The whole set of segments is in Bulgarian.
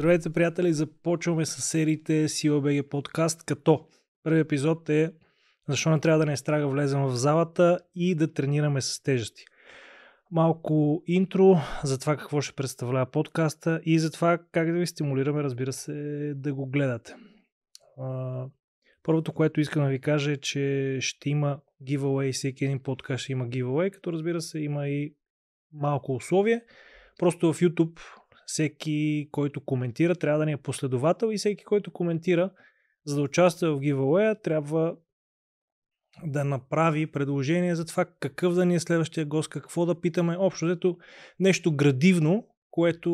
Здравейте, приятели! Започваме с сериите COBG подкаст, като първи епизод е защо не трябва да не изтрага влезем в залата и да тренираме с тежести. Малко интро за това какво ще представлява подкаста и за това как да ви стимулираме, разбира се, да го гледате. Първото, което искам да ви кажа е, че ще има giveaway, всеки един подкаст ще има giveaway, като разбира се има и малко условие. Просто в YouTube всеки, който коментира, трябва да ни е последовател и всеки, който коментира, за да участва в giveaway, трябва да направи предложение за това какъв да ни е следващия гост, какво да питаме. Общо ето нещо градивно, което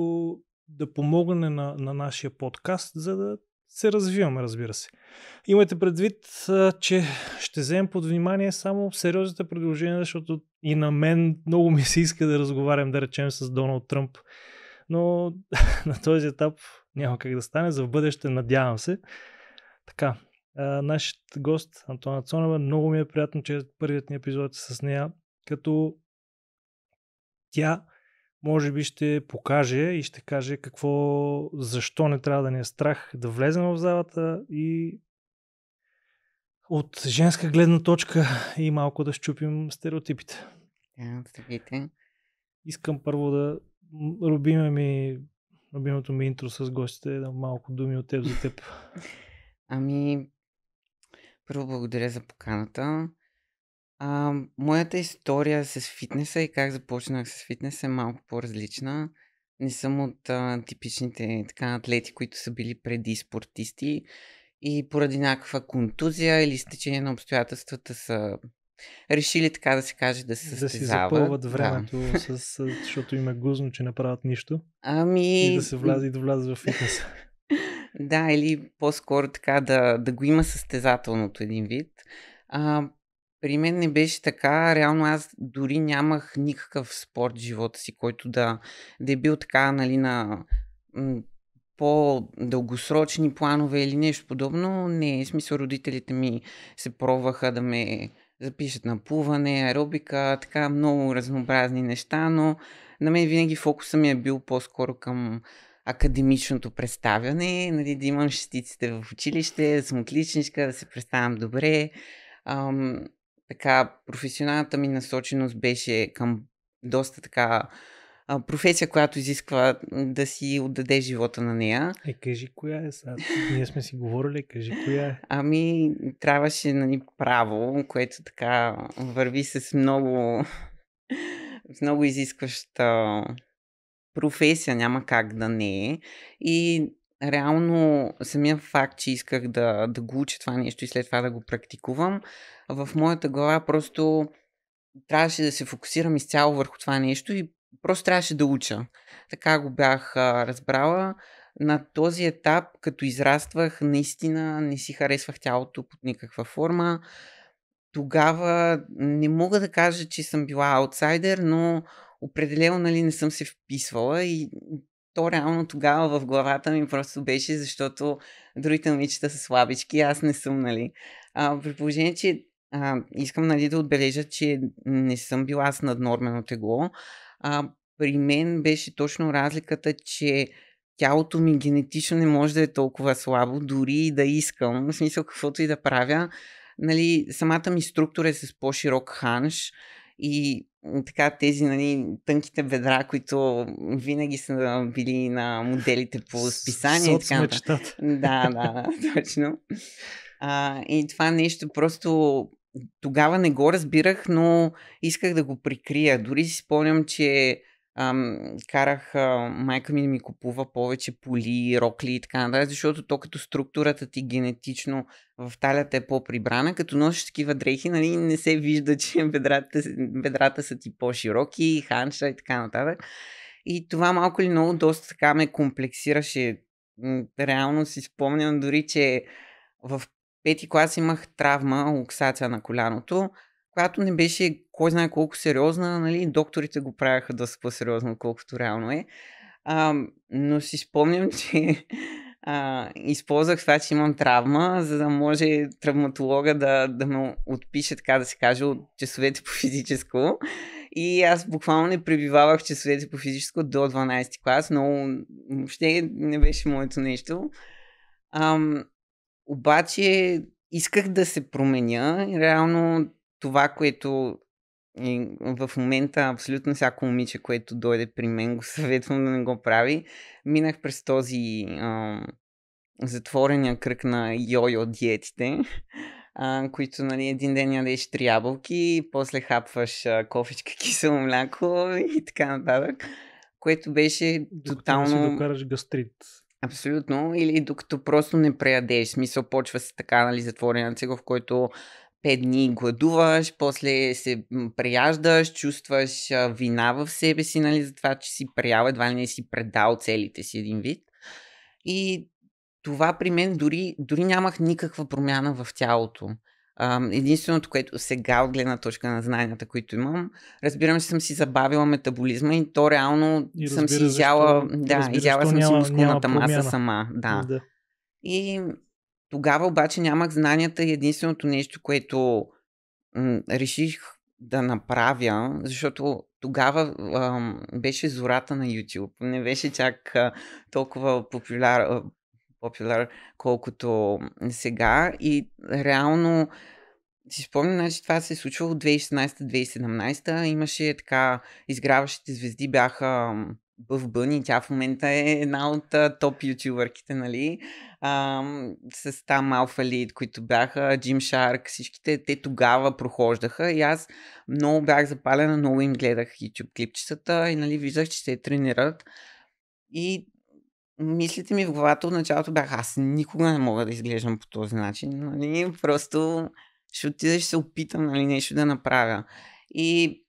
да помогне на, на нашия подкаст, за да се развиваме, разбира се. Имайте предвид, че ще вземем под внимание само сериозните предложения, защото и на мен много ми се иска да разговарям, да речем, с Доналд Тръмп но на този етап няма как да стане. За в бъдеще надявам се. Така, нашият гост Антона Цонева, много ми е приятно, че е първият ни епизод с нея, като тя може би ще покаже и ще каже какво, защо не трябва да ни е страх да влезем в залата и от женска гледна точка и малко да щупим стереотипите. здравейте. Искам първо да любиме ми, любимото ми интро с гостите е малко думи от теб за теб. Ами, първо благодаря за поканата. А, моята история с фитнеса и как започнах с фитнес е малко по-различна. Не съм от а, типичните така, атлети, които са били преди спортисти и поради някаква контузия или стечение на обстоятелствата са решили, така да се каже, да се състезават. Да си запълват времето, да. с, защото им е гузно, че не правят нищо. Ами... И да се влязат и да влязат в фитнеса. да, или по-скоро така да, да го има състезателното един вид. А, при мен не беше така. Реално аз дори нямах никакъв спорт в живота си, който да, да е бил така, нали, на по-дългосрочни планове или нещо подобно. Не, в смисъл родителите ми се пробваха да ме запишат на плуване, аеробика, така много разнообразни неща, но на мен винаги фокуса ми е бил по-скоро към академичното представяне, нали, да имам шестиците в училище, да съм отличничка, да се представям добре. Ам, така, професионалната ми насоченост беше към доста така а, професия, която изисква да си отдаде живота на нея. Е, кажи коя е сега. Ние сме си говорили, кажи коя е. Ами, трябваше ни нали, право, което така върви с много, с много изискваща професия, няма как да не е. И реално самия факт, че исках да, да го уча това нещо и след това да го практикувам, в моята глава просто трябваше да се фокусирам изцяло върху това нещо и Просто трябваше да уча. Така го бях а, разбрала. На този етап, като израствах, наистина не си харесвах тялото под никаква форма. Тогава не мога да кажа, че съм била аутсайдер, но определено нали, не съм се вписвала и то реално тогава в главата ми просто беше, защото другите момичета са слабички, аз не съм, нали. А, при положение, че а, искам нали, да отбележа, че не съм била с наднормено тегло. А, при мен беше точно разликата, че тялото ми генетично не може да е толкова слабо, дори и да искам, в смисъл каквото и да правя. Нали, самата ми структура е с по-широк ханш и така тези нали, тънките бедра, които винаги са били на моделите по списание. Соц мечтата. Да, да, да, точно. А, и това нещо просто тогава не го разбирах, но исках да го прикрия. Дори си спомням, че ам, карах а, майка ми да ми купува повече поли, рокли и така нататък, защото то като структурата ти генетично в талята е по-прибрана, като носиш такива дрехи, нали, не се вижда, че бедрата, бедрата са ти по-широки, ханша и така нататък. И това малко или много доста така ме комплексираше. Реално си спомням дори, че в пети клас имах травма, луксация на коляното, която не беше кой знае колко сериозна, нали, докторите го правяха доста по-сериозно, колкото реално е. А, но си спомням, че а, използвах това, че имам травма, за да може травматолога да, да ме отпише, така да се каже, от часовете по физическо. И аз буквално не пребивавах часовете по физическо до 12 клас, но въобще не беше моето нещо. Ам, обаче исках да се променя. Реално това, което в момента абсолютно всяко момиче, което дойде при мен, го съветвам да не го прави. Минах през този а, затворения кръг на йо-йо диетите, а, които нали, един ден ядеш три ябълки, после хапваш а, кофичка кисело мляко и така нататък, което беше тотално... Докато си докараш гастрит. Абсолютно. Или докато просто не преядеш. Смисъл, почва се така, нали, затворена цикъл, в който пет дни гладуваш, после се прияждаш, чувстваш вина в себе си, нали, за това, че си приял едва ли не си предал целите си един вид. И това при мен дори, дори нямах никаква промяна в тялото. Единственото, което сега от гледна точка на знанията, които имам, разбирам, че съм си забавила метаболизма и то реално и съм си изяла, да, изяла съм си мускулната маса сама. Да. да. И тогава обаче нямах знанията и единственото нещо, което м- реших да направя, защото тогава а, беше зората на YouTube. Не беше чак а, толкова популяр, Popular, колкото сега. И реално си спомням, значи това се е случвало 2016-2017. Имаше така, изграващите звезди бяха Бъв Бъни, тя в момента е една от топ ютубърките, нали? А, с там Алфа Лид, които бяха, Джим Шарк, всичките те тогава прохождаха и аз много бях запалена, много им гледах YouTube клипчетата и нали, виждах, че се тренират. И мислите ми в главата от началото бях, аз никога не мога да изглеждам по този начин. Нали? Просто ще отида, ще се опитам нали, нещо да направя. И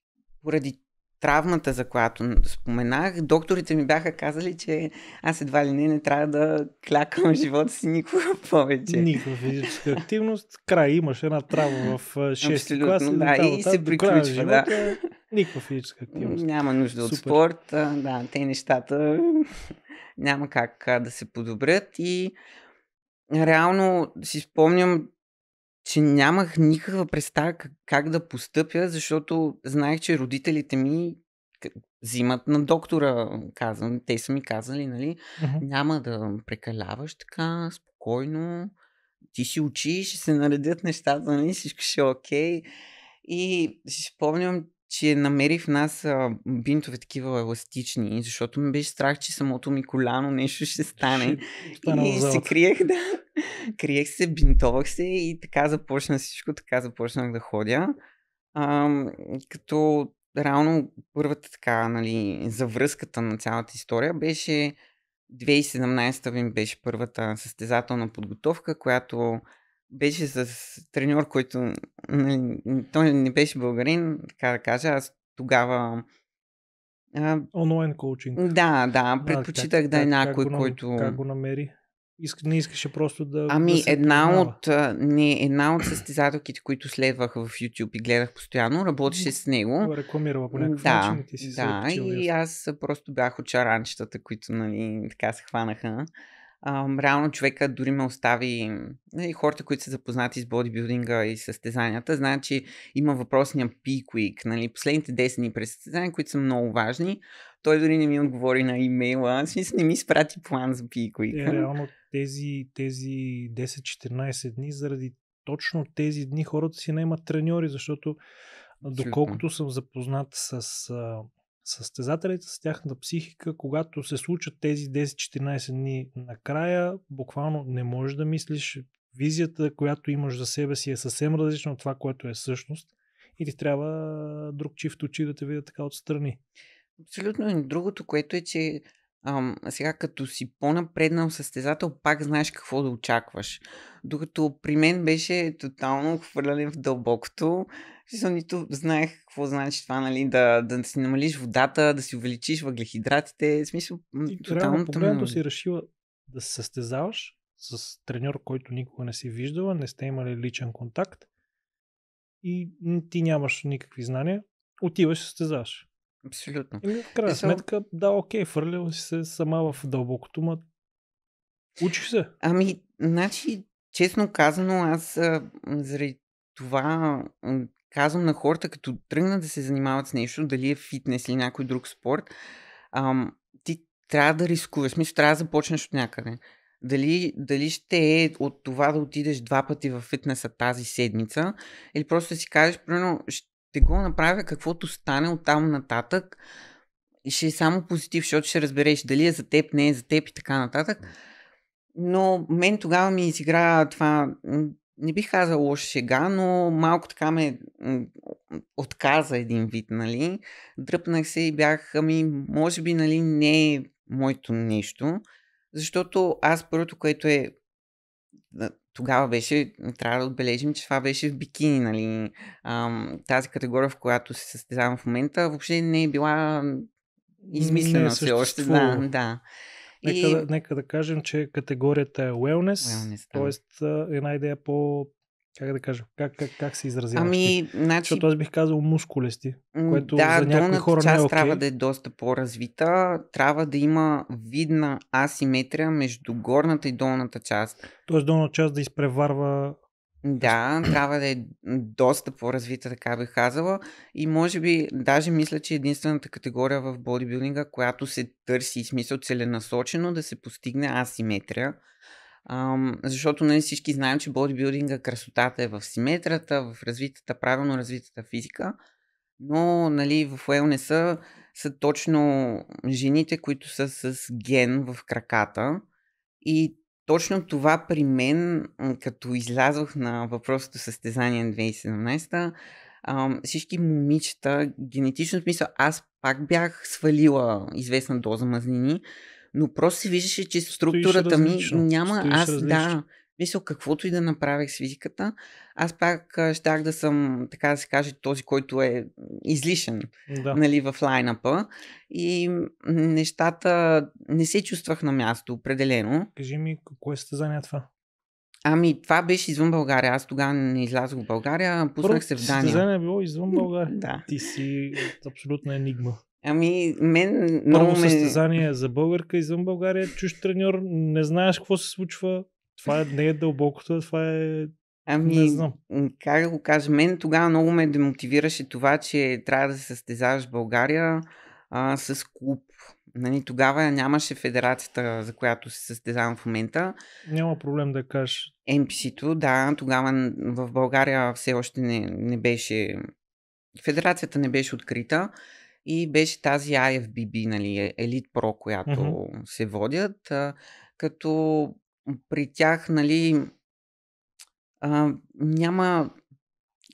поради травмата, за която споменах, докторите ми бяха казали, че аз едва ли не не трябва да клякам живота си никога повече. Никаква физическа активност. Край имаш една травма в 6 клас. Да, да, и се приключва. Живота, да. Никаква физическа активност. Няма нужда Супер. от спорт. Да, те нещата няма как да се подобрят и реално си спомням че нямах никаква представа как, да постъпя, защото знаех, че родителите ми взимат на доктора, казвам, те са ми казали, нали, uh-huh. няма да прекаляваш така, спокойно, ти си учиш, ще се наредят нещата, нали, всичко ще е окей. Okay. И си спомням, че намери в нас а, бинтове такива еластични, защото ме беше страх, че самото ми коляно нещо ще стане. и се криех, да. Криех се, бинтовах се и така започна всичко, така започнах да ходя. А, като реално първата така, нали, завръзката на цялата история беше 2017 ми беше първата състезателна подготовка, която беше с треньор, който нали, той не беше българин, така да кажа. Аз тогава а... Онлайн коучинг. Да, да, предпочитах а, как, да е някой, как, го, който... Как го намери? Иск, не искаше просто да. Ами, да една, от, не, една от състезателките, които следвах в YouTube и гледах постоянно, работеше с него. Рекламирала по някакъв да, начин и ти си Да, и аз просто бях очаранчетата, които, нали, така се хванаха. Ам, реално човека дори ме остави и хората, които са запознати с бодибилдинга и състезанията, знаят, че има въпросния пиквик, нали, последните 10 дни през състезания, които са много важни. Той дори не ми отговори на имейла, в смисъл не ми спрати план за пиквик. Е, реално тези, тези 10-14 дни, заради точно тези дни хората си наймат треньори, защото Абсолютно. доколкото съм запознат с състезателите с тяхната психика, когато се случат тези 10-14 дни накрая, буквално не можеш да мислиш. Визията, която имаш за себе си е съвсем различна от това, което е същност. И ти трябва друг чифт очи да те видят така отстрани. Абсолютно. и Другото, което е, че ам, сега като си по-напреднал състезател, пак знаеш какво да очакваш. Докато при мен беше тотално хвърляне в дълбокото Смисъл, нито знаех какво значи това, нали, да, да си намалиш водата, да си увеличиш въглехидратите. В смисъл, и, тотално... Погледнато си решила да се състезаваш с треньор, който никога не си виждала, не сте имали личен контакт и ти нямаш никакви знания, отиваш и състезаваш. Абсолютно. И в крайна сметка, да, окей, фърлила си се сама в дълбокото, ма учиш се. Ами, значи, честно казано, аз заради това казвам на хората, като тръгнат да се занимават с нещо, дали е фитнес или някой друг спорт, ам, ти трябва да рискуваш. Мисля, трябва да започнеш от някъде. Дали, дали ще е от това да отидеш два пъти в фитнеса тази седмица, или просто да си кажеш, примерно, ще го направя каквото стане от там нататък и ще е само позитив, защото ще разбереш дали е за теб, не е за теб и така нататък. Но мен тогава ми изигра това не бих казал лош шега, но малко така ме отказа един вид, нали. Дръпнах се и бях, ами, може би, нали, не е моето нещо, защото аз първото, което е тогава беше, трябва да отбележим, че това беше в бикини, нали, тази категория, в която се състезавам в момента, въобще не е била е измислена все още. Да, да. Нека, и... да, нека да кажем, че категорията е wellness, wellness да. т.е. една идея по как да кажа, как, как, как се изразяваш ами, Значи, Защото аз бих казал мускулести, което да, за някои хора част не е okay. трябва да е доста по-развита, трябва да има видна асиметрия между горната и долната част. Тоест долната част да изпреварва да, трябва да е доста по-развита, така бих казала. И може би, даже мисля, че единствената категория в бодибилдинга, която се търси и смисъл целенасочено да се постигне асиметрия. Ам, защото не нали, всички знаем, че бодибилдинга красотата е в симетрията, в развитата, правилно развитата физика. Но нали, в уелнеса са точно жените, които са с ген в краката. И точно това при мен, като излязох на въпросното състезание на 2017, всички момичета, генетично смисъл, аз пак бях свалила известна доза мазнини, но просто се виждаше, че структурата ми няма. Аз, да, мисля, каквото и да направих с физиката, аз пак щях да съм, така да се каже, този, който е излишен да. нали, в лайнапа. И нещата не се чувствах на място, определено. Кажи ми, кое състезание това? Ами, това беше извън България. Аз тогава не излязох в България, пуснах Първо, се в Дания. Състезание е било извън България. да. Ти си абсолютна енигма. Ами, мен много Първо ме... състезание за българка извън България, чуж треньор, не знаеш какво се случва. Това е, не е дълбокото, това е Ами, не знам. как да го кажа, мен тогава много ме демотивираше това, че трябва да се състезаваш в България а, с клуб. Нали, тогава нямаше федерацията, за която се състезавам в момента. Няма проблем да кажеш. МПС-то, да, тогава в България все още не, не беше... Федерацията не беше открита и беше тази IFBB, нали, Elite Pro, която mm-hmm. се водят. А, като при тях, нали, а, няма,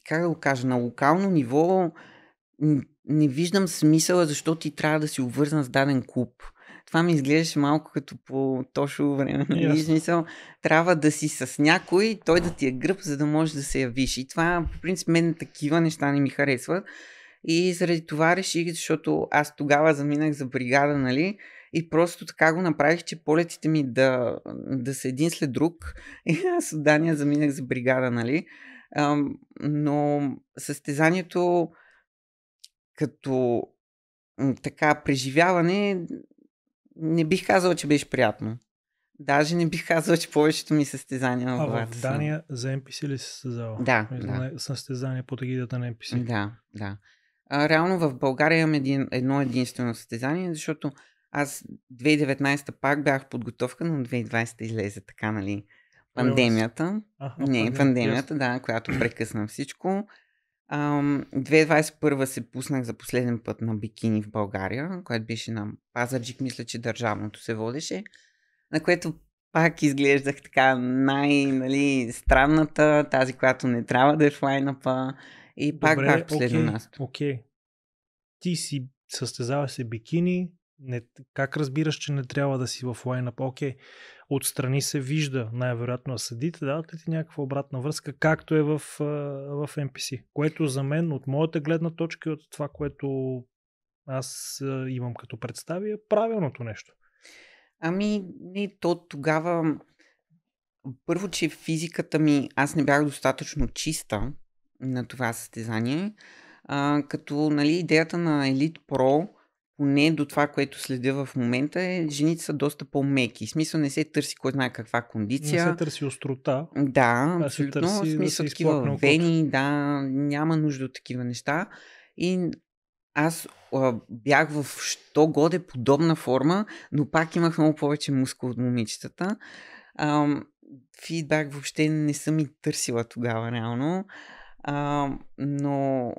как да го кажа, на локално ниво не виждам смисъла защо ти трябва да си обвързан с даден клуб. Това ми изглеждаше малко като по точно време. Нали? Yes. Смисъл, трябва да си с някой, той да ти е гръб, за да можеш да се явиш. И това, по принцип, мен такива неща не ми харесват. И заради това реших, защото аз тогава заминах за бригада, нали? И просто така го направих, че полетите ми да, да са един след друг. И аз от Дания заминах за бригада, нали? но състезанието като така преживяване не бих казала, че беше приятно. Даже не бих казала, че повечето ми състезания на А в Дания са. за NPC ли се състезава? Да, да. Състезания под егидата на NPC. Да, да. А, реално в България имам един, едно единствено състезание, защото аз 2019 пак бях подготовка, но 2020 излезе така, нали, пандемията. Ага, Не, пандемията, да, която прекъсна всичко. Ам, 2021 се пуснах за последен път на бикини в България, което беше на Пазарджик, мисля, че държавното се водеше, на което пак изглеждах така най-странната, нали, тази, която не трябва да е в лайнапа. И пак Добре, бях последно място. Окей. Ти си състезава се бикини, не, как разбираш, че не трябва да си в лайнъп? Окей, отстрани се вижда най-вероятно съдите, дават ли ти някаква обратна връзка, както е в, в NPC, което за мен от моята гледна точка и от това, което аз имам като представи е правилното нещо. Ами, не, то тогава първо, че физиката ми, аз не бях достатъчно чиста на това състезание, а, като нали, идеята на Elite Pro – поне до това, което следя в момента, е, жените са доста по-меки. В смисъл не се търси кой знае каква кондиция. Не се търси острота. Да, а абсолютно. В смисъл да такива вени, да, няма нужда от такива неща. И аз а, бях в що годе подобна форма, но пак имах много повече мускул от момичетата. А, фидбак въобще не съм и търсила тогава реално. А, но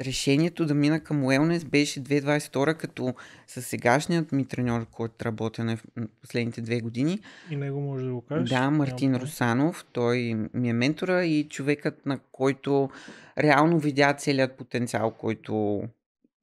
решението да мина към Уелнес беше 2022, като с сегашният ми треньор, който работя на последните две години. И него може да го кажеш. Да, Мартин Няма. Русанов. Той ми е ментора и човекът, на който реално видя целият потенциал, който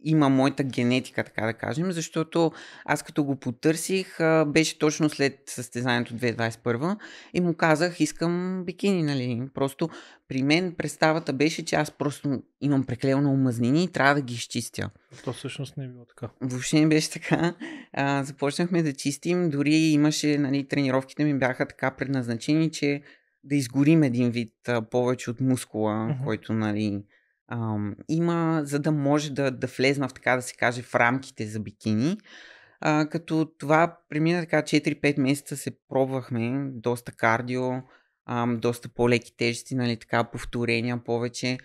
има моята генетика, така да кажем, защото аз като го потърсих, беше точно след състезанието 2021 и му казах, искам бикини, нали? Просто при мен представата беше, че аз просто имам преклеено омазнини и трябва да ги изчистя. То всъщност не е било така. Въобще не беше така. А, започнахме да чистим, дори имаше, нали, тренировките ми бяха така предназначени, че да изгорим един вид а, повече от мускула, mm-hmm. който, нали, а, има, за да може да, да влезна в така да се каже в рамките за бикини. А, като това премина така 4-5 месеца се пробвахме, доста кардио, а, доста по-леки тежести, нали, така повторения повече.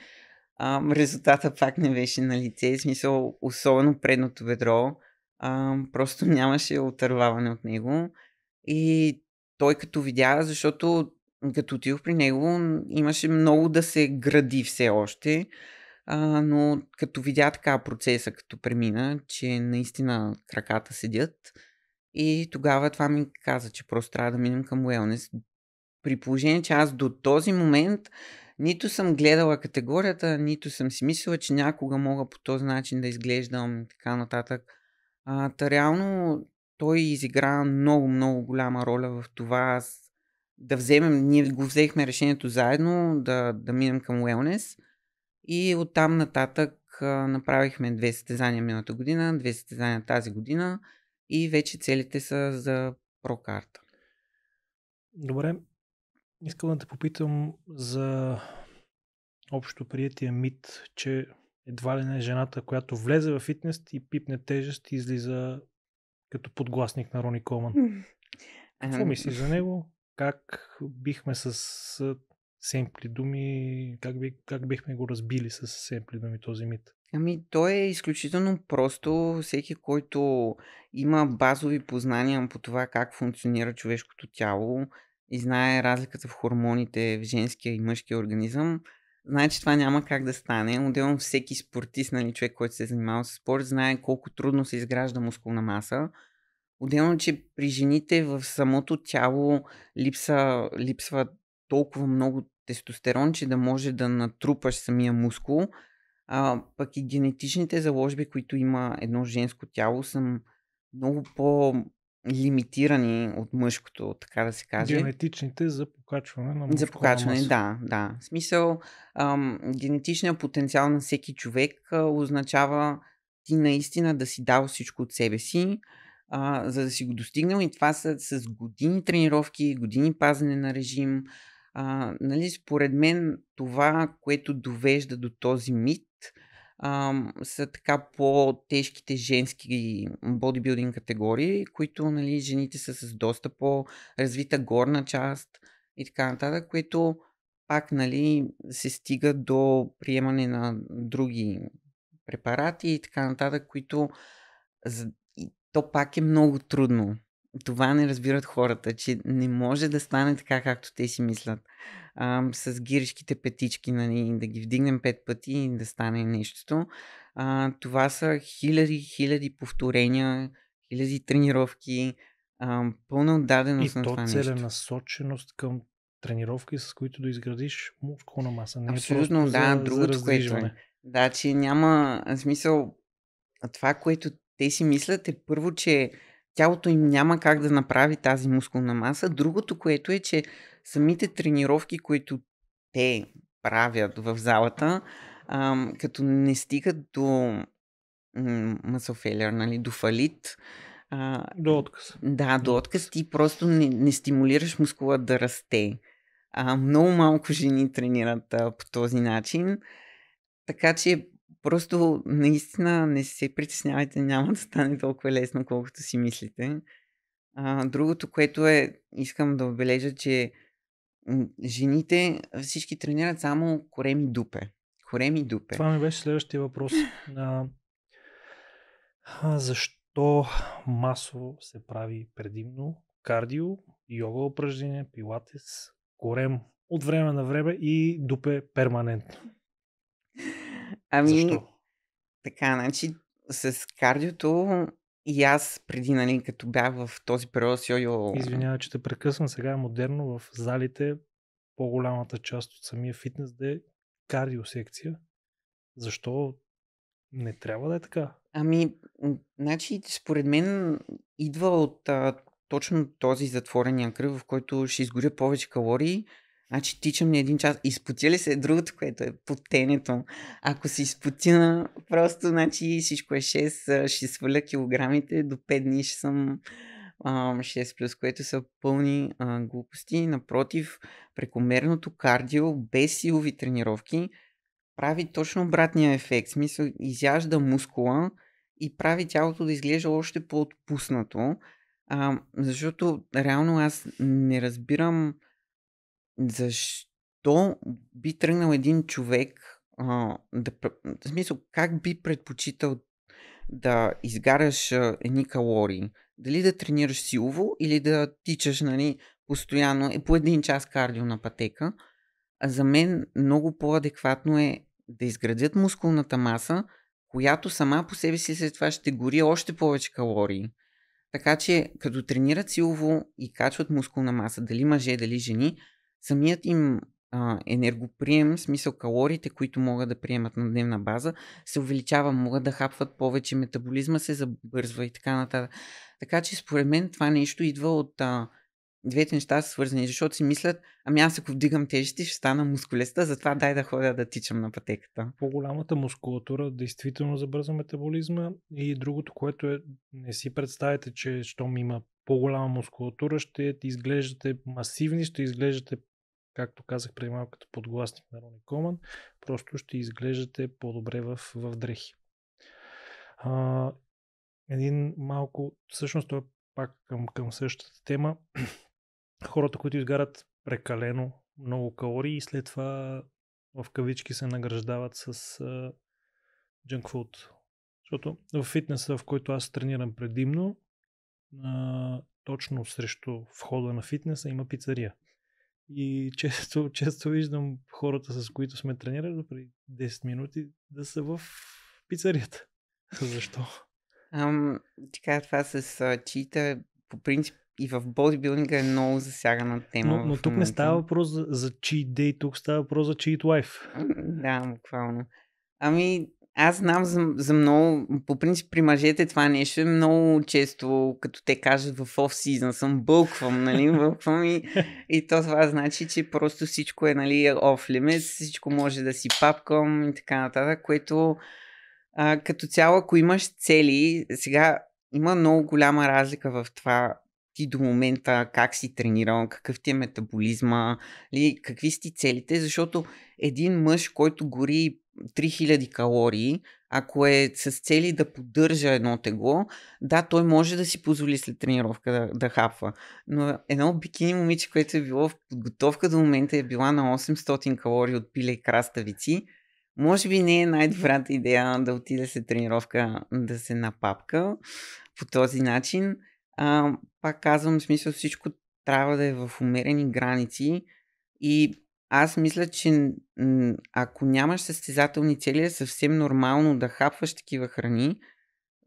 А, резултата пак не беше на лице, в смисъл особено предното ведро, а, просто нямаше отърваване от него. И той като видя, защото като отидох при него, имаше много да се гради все още, а, но като видя така процеса, като премина, че наистина краката седят, и тогава това ми каза, че просто трябва да минем към уелнес. При положение, че аз до този момент нито съм гледала категорията, нито съм си мислила, че някога мога по този начин да изглеждам и така нататък. А, та реално той изигра много, много голяма роля в това аз да вземем, ние го взехме решението заедно да, да минем към Wellness и оттам нататък направихме две състезания миналата година, две състезания тази година и вече целите са за прокарта. Добре. Искам да те попитам за общо приятия мит, че едва ли не жената, която влезе в фитнес и пипне тежест, излиза като подгласник на Рони Коман. Какво мислиш за него? как бихме с семпли думи, как, би, как бихме го разбили с семпли думи този мит? Ами, то е изключително просто. Всеки, който има базови познания по това как функционира човешкото тяло и знае разликата в хормоните в женския и мъжкия организъм, знае, че това няма как да стане. Отделно всеки спортист, нали, човек, който се е занимавал с спорт, знае колко трудно се изгражда мускулна маса Отделно, че при жените в самото тяло липса, липсва толкова много тестостерон, че да може да натрупаш самия мускул. А, пък и генетичните заложби, които има едно женско тяло, са много по лимитирани от мъжкото, така да се каже. Генетичните за покачване на За покачване, маса. да, да. В смисъл, ам, генетичният потенциал на всеки човек а, означава ти наистина да си дал всичко от себе си, а, за да си го достигнал. И това са с години тренировки, години пазене на режим. А, нали, според мен това, което довежда до този мит, а, са така по-тежките женски бодибилдинг категории, които нали, жените са с доста по-развита горна част и така нататък, което пак нали, се стига до приемане на други препарати и така нататък, които за то пак е много трудно. Това не разбират хората, че не може да стане така, както те си мислят. А, с гиришките петички, нали, да ги вдигнем пет пъти и да стане нещото. А, това са хиляди, хиляди повторения, хиляди тренировки, а, пълна отдаденост на то това нещо. И целенасоченост към тренировки, с които да изградиш мускулна маса. Не е Абсолютно, е да, за, другото, за което е. Да, че няма смисъл това, което те си мислят е първо, че тялото им няма как да направи тази мускулна маса. Другото, което е, че самите тренировки, които те правят в залата, ам, като не стигат до мъсофелер, нали, до фалит. А, до отказ. Да, до отказ ти просто не, не стимулираш мускула да расте. А, много малко жени тренират а, по този начин. Така че Просто наистина не се притеснявайте, няма да стане толкова лесно, колкото си мислите. А, другото, което е, искам да обележа, че жените всички тренират само кореми дупе. и дупе. Това ми беше следващия въпрос. А, защо масово се прави предимно кардио, йога упражнения, пилатес, корем от време на време и дупе перманентно? Ами, Защо? така, значи с кардиото и аз преди, нали, като бях в този период с йо Извинявай, че те прекъсвам. Сега е модерно в залите по-голямата част от самия фитнес да е кардиосекция. Защо не трябва да е така? Ами, значи, според мен идва от а, точно този затворения кръв, в който ще изгоря повече калории, Значи тичам не един час. Изпотя ли се е другото, което е потенето? Ако се изпотина, просто значи всичко е 6, ще сваля килограмите, до 5 дни ще съм 6+, плюс, което са пълни а, глупости. Напротив, прекомерното кардио без силови тренировки прави точно обратния ефект. Смисъл, изяжда мускула и прави тялото да изглежда още по-отпуснато. А, защото реално аз не разбирам защо би тръгнал един човек а, да. В смисъл, как би предпочитал да изгаряш а, едни калории? Дали да тренираш силово или да тичаш, нали, постоянно и по един час кардио на пътека? А за мен много по-адекватно е да изградят мускулната маса, която сама по себе си след това ще гори още повече калории. Така че, като тренират силово и качват мускулна маса, дали мъже, дали жени, самият им а, енергоприем, в смисъл калориите, които могат да приемат на дневна база, се увеличава, могат да хапват повече, метаболизма се забързва и така нататък. Така че според мен това нещо идва от а, двете неща са свързани, защото си мислят, ами аз ако вдигам тежести, ще стана мускулеста, затова дай да ходя да тичам на пътеката. По-голямата мускулатура действително забърза метаболизма и другото, което е, не си представяте, че щом има по-голяма мускулатура, ще изглеждате масивни, ще изглеждате както казах преди малко, като подгласник на Рони Коман, просто ще изглеждате по-добре в, в дрехи. А, един малко, всъщност това е пак към, към същата тема, хората, които изгарят прекалено много калории и след това в кавички се награждават с uh, junk food. Защото в фитнеса, в който аз тренирам предимно, а, точно срещу входа на фитнеса има пицария. И често, често виждам хората, с които сме тренирали до преди 10 минути, да са в пицарията. Защо? Ам, така, това с чита, по принцип, и в бодибилдинга е много засягана тема. Но, но тук не става въпрос за, за cheat day, тук става въпрос за cheat лайф. Да, буквално. Ами, аз знам за, за много, по принцип при мъжете това нещо е много често, като те кажат в оф-сизън, съм бълквам, нали, бълквам и, и то това значи, че просто всичко е, нали, оф всичко може да си папкам и така нататък, което а, като цяло, ако имаш цели, сега има много голяма разлика в това ти до момента как си тренирал, какъв ти е метаболизма, ли, нали, какви си ти целите, защото един мъж, който гори 3000 калории, ако е с цели да поддържа едно тегло, да, той може да си позволи след тренировка да, да хапва. Но едно бикини момиче, което е било в подготовка до момента, е била на 800 калории от пиле и краставици, може би не е най-добрата идея да отиде след тренировка да се напапка по този начин. А, пак казвам, в смисъл всичко трябва да е в умерени граници и аз мисля, че ако нямаш състезателни цели, е съвсем нормално да хапваш такива храни,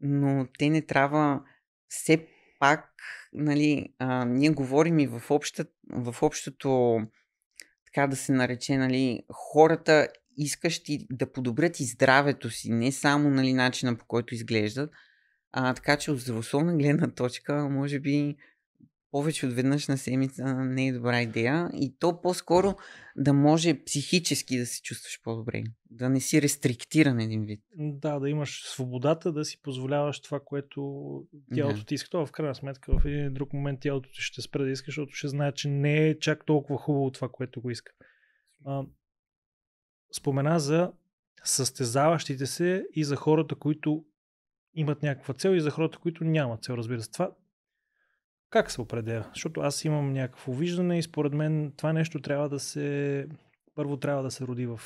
но те не трябва все пак, нали, а, ние говорим и в, обща, в общото, така да се нарече, нали, хората искащи да подобрят и здравето си, не само нали, начина по който изглеждат, а, така че от здравословна гледна точка, може би повече от веднъж на седмица не е добра идея. И то по-скоро да може психически да се чувстваш по-добре. Да не си рестриктиран един вид. Да, да имаш свободата да си позволяваш това, което тялото да. ти иска. Това в крайна сметка в един друг момент тялото ти ще спре да иска, защото ще знае, че не е чак толкова хубаво това, което го иска. А, спомена за състезаващите се и за хората, които имат някаква цел и за хората, които нямат цел, разбира се. Това как се определя? Защото аз имам някакво виждане и според мен това нещо трябва да се първо трябва да се роди в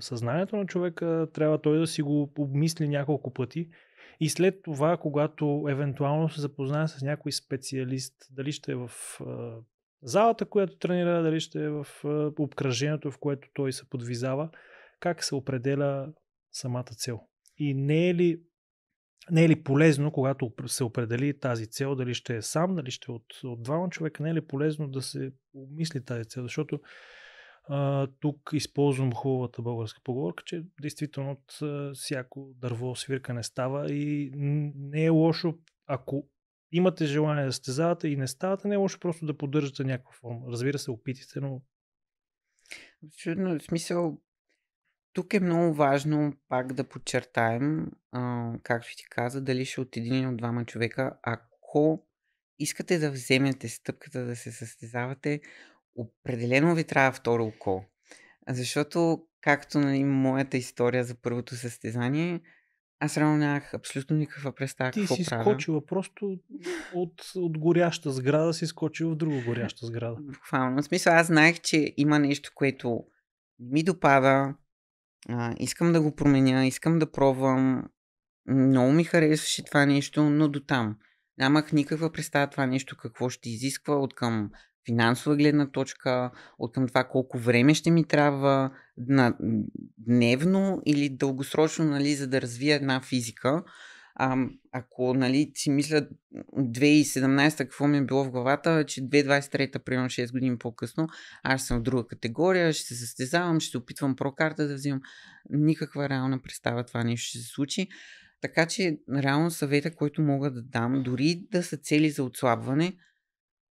съзнанието на човека, трябва той да си го обмисли няколко пъти и след това, когато евентуално се запознае с някой специалист, дали ще е в залата, която тренира, дали ще е в обкръжението, в което той се подвизава, как се определя самата цел. И не е ли не е ли полезно, когато се определи тази цел, дали ще е сам, дали ще е от, от двама човека, не е ли полезно да се обмисли тази цел, защото а, тук използвам хубавата българска поговорка, че действително от а, всяко дърво свирка не става и не е лошо, ако имате желание да състезавате и не ставате, не е лошо просто да поддържате някаква форма. Разбира се, опитите, но Абсолютно. В смисъл, тук е много важно пак да подчертаем, а, както ти каза, дали ще от един или от двама човека. Ако искате да вземете стъпката да се състезавате, определено ви трябва второ око. Защото, както на нали, моята история за първото състезание, аз реално нямах абсолютно никаква представа Ти си правя. скочила просто от, от горяща сграда, си скочила в друга горяща сграда. Буквално. В смисъл, аз знаех, че има нещо, което ми допада, а, искам да го променя, искам да пробвам. Много ми харесваше това нещо, но до там. Нямах никаква представа това нещо какво ще изисква от към финансова гледна точка, от към това колко време ще ми трябва на дневно или дългосрочно, нали, за да развия една физика а, ако нали, си мисля 2017 какво ми е било в главата, че 2023 та примерно 6 години по-късно, аз съм в друга категория, ще се състезавам, ще се опитвам прокарта да взимам. Никаква реална представа това нещо ще се случи. Така че реално съвета, който мога да дам, дори да са цели за отслабване,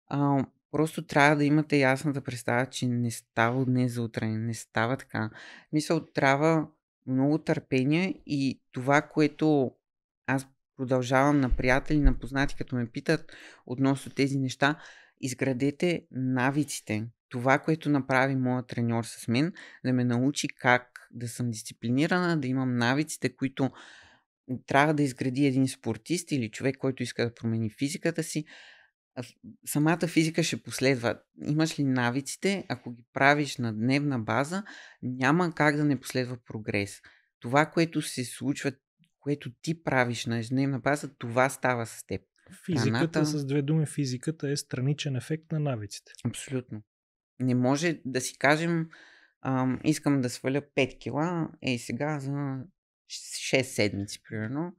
а, просто трябва да имате ясната представа, че не става от днес за утре, не става така. Мисля, трябва много търпение и това, което аз продължавам на приятели, на познати, като ме питат относно тези неща, изградете навиците. Това, което направи моят треньор с мен, да ме научи как да съм дисциплинирана, да имам навиците, които трябва да изгради един спортист или човек, който иска да промени физиката си, самата физика ще последва. Имаш ли навиците, ако ги правиш на дневна база, няма как да не последва прогрес. Това, което се случва което ти правиш на ежедневна база, това става с теб. Физиката, Храната... с две думи, физиката е страничен ефект на навиците. Абсолютно. Не може да си кажем, ам, искам да сваля 5 кила, ей сега за 6 седмици, примерно.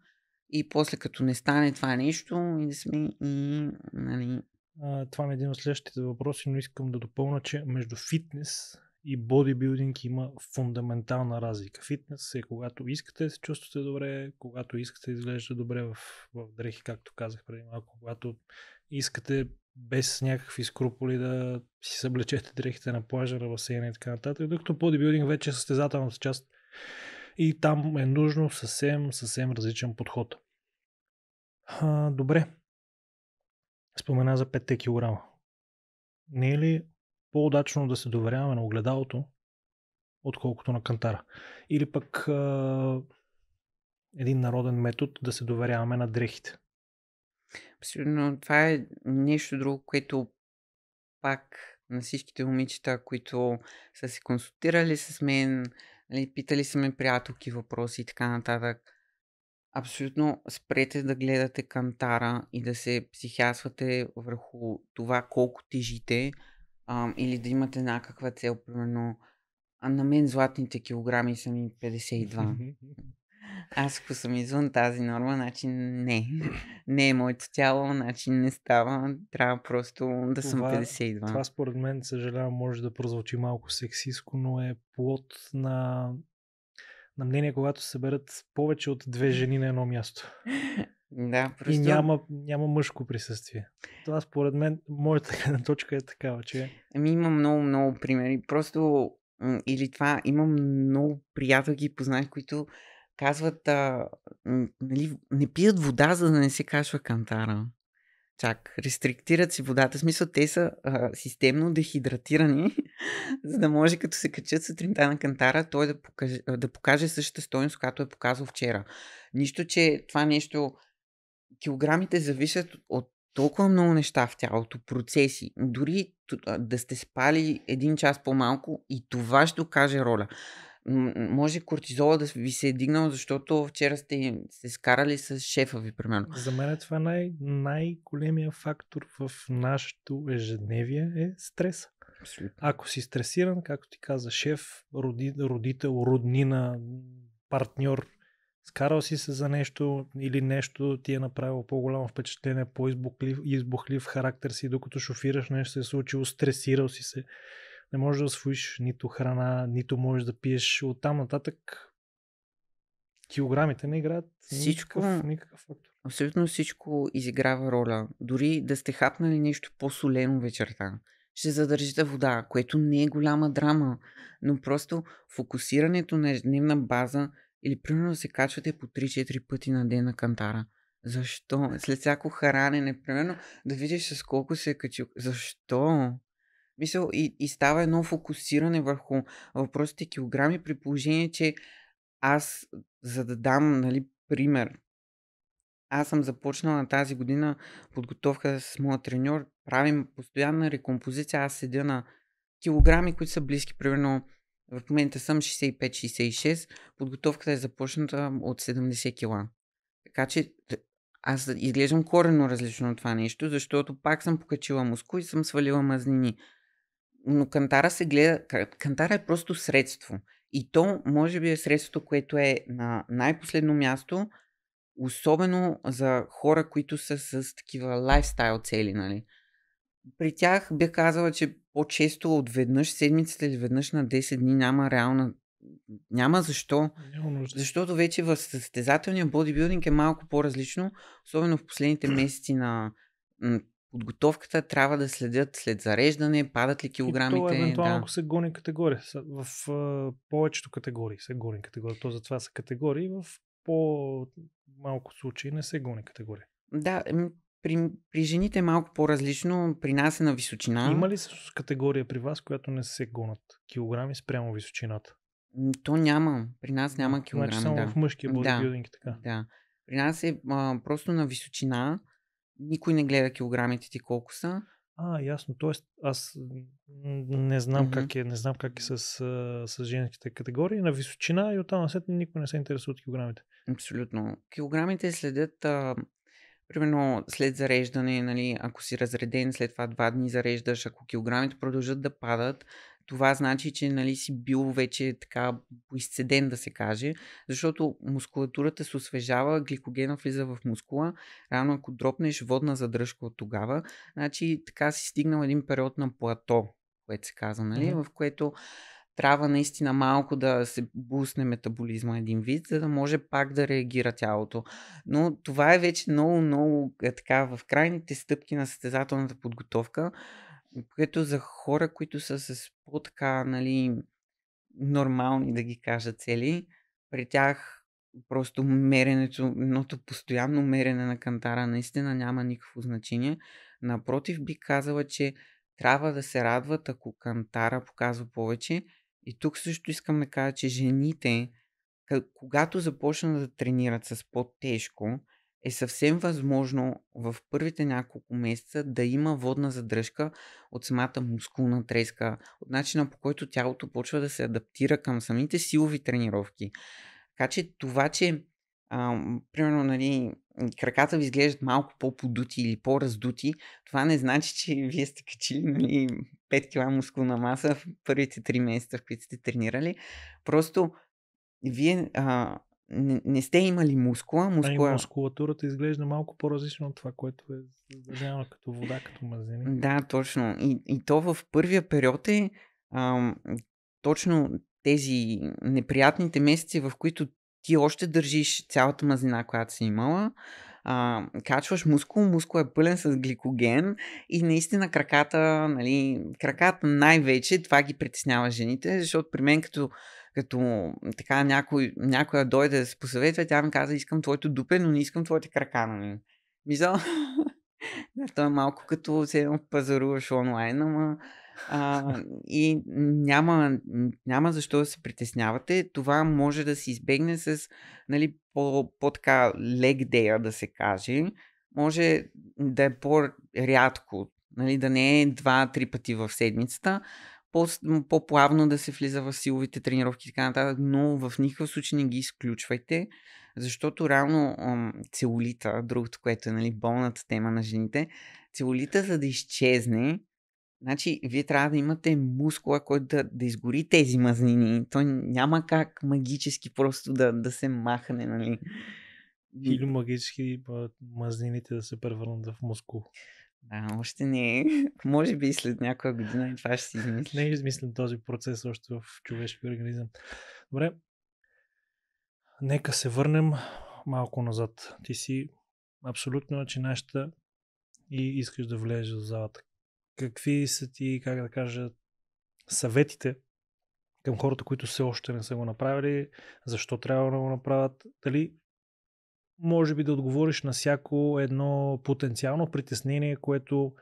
И после като не стане това нещо, и да сме и... Нали... А, това е един от следващите въпроси, но искам да допълна, че между фитнес и бодибилдинг има фундаментална разлика. Фитнес е когато искате да се чувствате добре, когато искате да изглеждате добре в, в дрехи, както казах преди малко, когато искате без някакви скруполи да си съблечете дрехите на плажа, на басейна и така нататък, докато бодибилдинг вече е състезателната част и там е нужно съвсем, съвсем различен подход. А, добре. Спомена за 5 кг. Не е ли по-удачно да се доверяваме на огледалото, отколкото на кантара. Или пък а, един народен метод да се доверяваме на дрехите. Абсолютно. Това е нещо друго, което пак на всичките момичета, които са се консултирали с мен, нали, питали са ме приятелки въпроси и така нататък. Абсолютно спрете да гледате кантара и да се психиасвате върху това колко тежите, а, или да имате някаква цел, примерно, а на мен златните килограми са ми 52. Аз ако съм извън тази норма, значи не. Не е моето тяло, значи не става. Трябва просто да това, съм 52. Това според мен, съжалявам, може да прозвучи малко сексиско, но е плод на, на мнение, когато се съберат повече от две жени на едно място. Да, просто... И няма, няма мъжко присъствие. Това според мен, моята гледна точка е такава, че... Ами има много, много примери. Просто или това, имам много приятелки и познати, които казват, а, нали, не пият вода, за да не се кашва кантара. Чак, рестриктират си водата. В смисъл, те са а, системно дехидратирани, за да може като се качат сутринта на кантара, той да покаже, да покаже същата стойност, която е показал вчера. Нищо, че това нещо килограмите зависят от толкова много неща в тялото, процеси. Дори да сте спали един час по-малко и това ще окаже роля. Може кортизола да ви се е дигнал, защото вчера сте се скарали с шефа ви, примерно. За мен това е най- най-големия фактор в нашето ежедневие е стрес. Абсолютно. Ако си стресиран, както ти каза, шеф, роди, родител, роднина, партньор, Скарал си се за нещо или нещо ти е направило по-голямо впечатление, по-избухлив характер си, докато шофираш нещо се е случило, стресирал си се. Не можеш да освоиш нито храна, нито можеш да пиеш. Оттам нататък килограмите не играят всичко, никакъв, никакъв фактор. Абсолютно всичко изиграва роля. Дори да сте хапнали нещо по-солено вечерта, ще задържите вода, което не е голяма драма, но просто фокусирането на ежедневна база или примерно се качвате по 3-4 пъти на ден на кантара. Защо? След всяко хранене примерно, да видиш с колко се е качил. Защо? Мисъл, и, и става едно фокусиране върху въпросите килограми, при положение, че аз, за да дам нали, пример, аз съм започнала тази година подготовка с моя треньор. Правим постоянна рекомпозиция. Аз седя на килограми, които са близки, примерно в момента съм 65-66, подготовката е започната от 70 кила. Така че аз изглеждам корено различно от това нещо, защото пак съм покачила мускул и съм свалила мазнини. Но кантара се гледа... Кантара е просто средство. И то може би е средството, което е на най-последно място, особено за хора, които са с такива лайфстайл цели, нали? При тях бих казала, че по-често от веднъж, седмицата или веднъж на 10 дни няма реална няма защо. Няма защото вече в състезателния бодибилдинг е малко по-различно, особено в последните месеци на подготовката трябва да следят след зареждане, падат ли килограмите. И то, евентуално, да. ако се гони категория. В, в, в повечето категории се гони категория. То затова са категории. В по-малко случаи не се гони категория. Да, ами, при, при жените е малко по-различно, при нас е на височина. Има ли с категория при вас, която не се гонат? Килограми спрямо височината? То няма. При нас няма килограми. Значи само да. в мъжкия бодибилдинг да, така. Да. При нас е а, просто на височина. Никой не гледа килограмите ти колко са. А, ясно. Тоест, аз не знам mm-hmm. как е, не знам как е с, с женските категории. На височина и оттам след никой не се интересува от килограмите. Абсолютно. Килограмите следят а, Примерно след зареждане, нали, ако си разреден, след това два дни зареждаш, ако килограмите продължат да падат, това значи, че нали, си бил вече така изцеден, да се каже, защото мускулатурата се освежава, гликогена влиза в мускула. Рано ако дропнеш водна задръжка от тогава, значи така си стигнал един период на плато, което се казва, нали, mm-hmm. в което трябва наистина малко да се бусне метаболизма един вид, за да може пак да реагира тялото. Но това е вече много, много е така в крайните стъпки на състезателната подготовка, което за хора, които са с по-така, нали, нормални, да ги кажа, цели, при тях просто меренето, едното постоянно мерене на кантара наистина няма никакво значение. Напротив, би казала, че трябва да се радват, ако кантара показва повече, и тук също искам да кажа, че жените, когато започнат да тренират с по-тежко, е съвсем възможно в първите няколко месеца да има водна задръжка от самата мускулна треска, от начина по който тялото почва да се адаптира към самите силови тренировки. Така че това, че а, примерно нали, краката ви изглеждат малко по-подути или по-раздути, това не значи, че вие сте качили нали, 5 кг мускулна маса в първите 3 месеца, в които сте тренирали. Просто вие а, не, не сте имали мускула. мускула... А и мускулатурата изглежда малко по-различно от това, което е задържано като вода, като мазнини. Да, точно. И, и то в първия период е а, точно тези неприятните месеци, в които ти още държиш цялата мазнина, която си имала, а, качваш мускул, мускул е пълен с гликоген и наистина краката, нали, краката най-вече, това ги притеснява жените, защото при мен като като така някой, някоя дойде да се посъветва, тя ми каза, искам твоето дупе, но не искам твоите крака, нали? Мисля, това то е малко като се пазаруваш онлайн, ама а, и няма, няма защо да се притеснявате. Това може да се избегне с нали, по, по-така лег дея, да се каже. Може да е по-рядко, нали, да не е два-три пъти в седмицата, по-плавно да се влиза в силовите тренировки и така нататък, но в никакъв случай не ги изключвайте, защото реално целулита, другото, което е нали, болната тема на жените, целулита за да изчезне, Значи, вие трябва да имате мускула, който да, да изгори тези мазнини. Той няма как магически просто да, да се махне, нали? Или магически мазнините да се превърнат в мускул. Да, още не е. Може би след някоя година и това ще си измисля. Не измислям този процес още в човешкия организъм. Добре. Нека се върнем малко назад. Ти си абсолютно начинаща и искаш да влезеш в залата какви са ти, как да кажа, съветите към хората, които все още не са го направили, защо трябва да го направят, дали може би да отговориш на всяко едно потенциално притеснение, което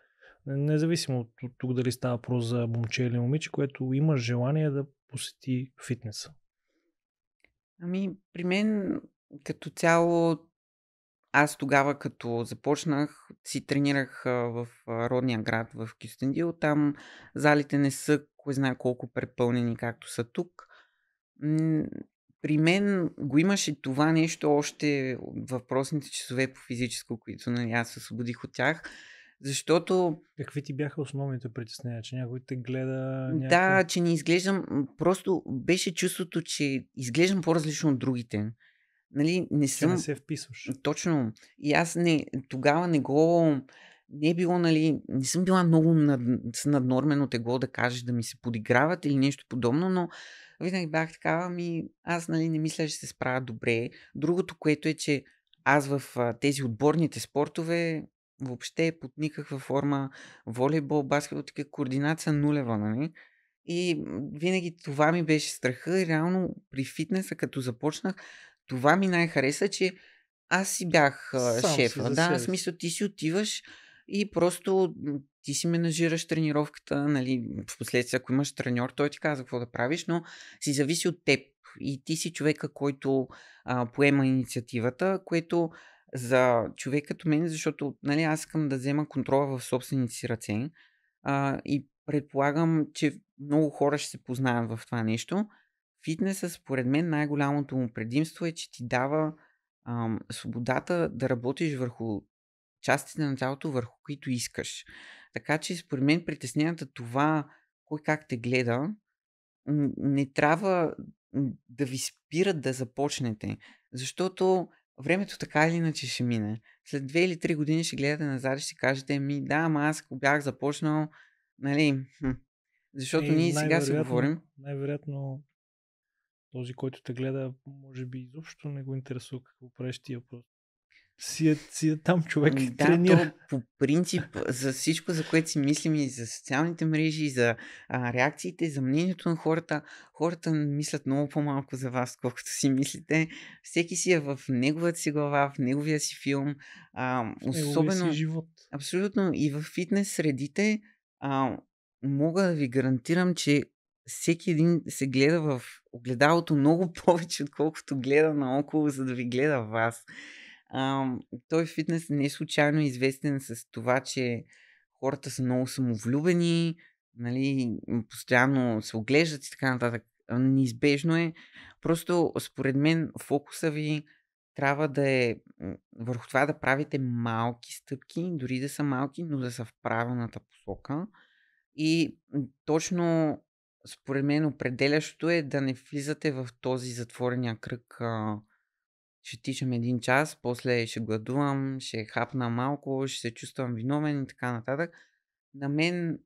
независимо от тук дали става про за момче или момиче, което има желание да посети фитнеса. Ами, при мен като цяло аз тогава, като започнах, си тренирах в родния град в Кюстендил. Там залите не са кой знае колко препълнени, както са тук. При мен го имаше това нещо още от въпросните часове по физическо, които нали, аз се освободих от тях. Защото. Какви ти бяха основните притеснения? Че някой те гледа. Някой... Да, че не изглеждам. Просто беше чувството, че изглеждам по-различно от другите. Нали, не съм... Че не се вписваш. Точно. И аз не, тогава не го... Не е било, нали, не съм била много над, с наднормено тегло да кажеш да ми се подиграват или нещо подобно, но винаги бях такава, ми аз нали, не мисля, че се справя добре. Другото, което е, че аз в тези отборните спортове въобще под никаква форма волейбол, баскетбол, така координация нулева, нали? И винаги това ми беше страха и реално при фитнеса, като започнах, това ми най-хареса, че аз си бях Сам шефа. Си да, в смисъл ти си отиваш и просто ти си менажираш тренировката, нали, в последствие, ако имаш треньор, той ти казва какво да правиш, но си зависи от теб. И ти си човека, който а, поема инициативата, което за човек като мен, защото нали, аз искам да взема контрола в собствените си ръце а, и предполагам, че много хора ще се познаят в това нещо, фитнеса, според мен, най-голямото му предимство е, че ти дава ам, свободата да работиш върху частите на тялото, върху които искаш. Така че, според мен, притесненията това, кой как те гледа, не трябва да ви спират да започнете. Защото времето така или иначе ще мине. След две или три години ще гледате назад и ще кажете, ми да, ама аз ако бях започнал, нали, хм. защото и ние сега си говорим. Най-вероятно този, който те гледа, може би изобщо не го интересува какво правиш ти просто. Си е, си е там човек ами да, тренира. То, по принцип, за всичко, за което си мислим и за социалните мрежи, и за а, реакциите, за мнението на хората, хората мислят много по-малко за вас, колкото си мислите. Всеки си е в неговата си глава, в неговия си филм. А, особено, си живот. Абсолютно. И в фитнес средите а, мога да ви гарантирам, че всеки един се гледа в огледалото много повече, отколкото гледа наоколо, за да ви гледа вас. А, той фитнес не е случайно известен с това, че хората са много самовлюбени, нали, постоянно се оглеждат и така нататък. Неизбежно е. Просто, според мен, фокуса ви трябва да е върху това да правите малки стъпки, дори да са малки, но да са в правилната посока. И точно според мен определящо е да не влизате в този затворения кръг. А, ще тичам един час, после ще гладувам, ще хапна малко, ще се чувствам виновен и така нататък. На мен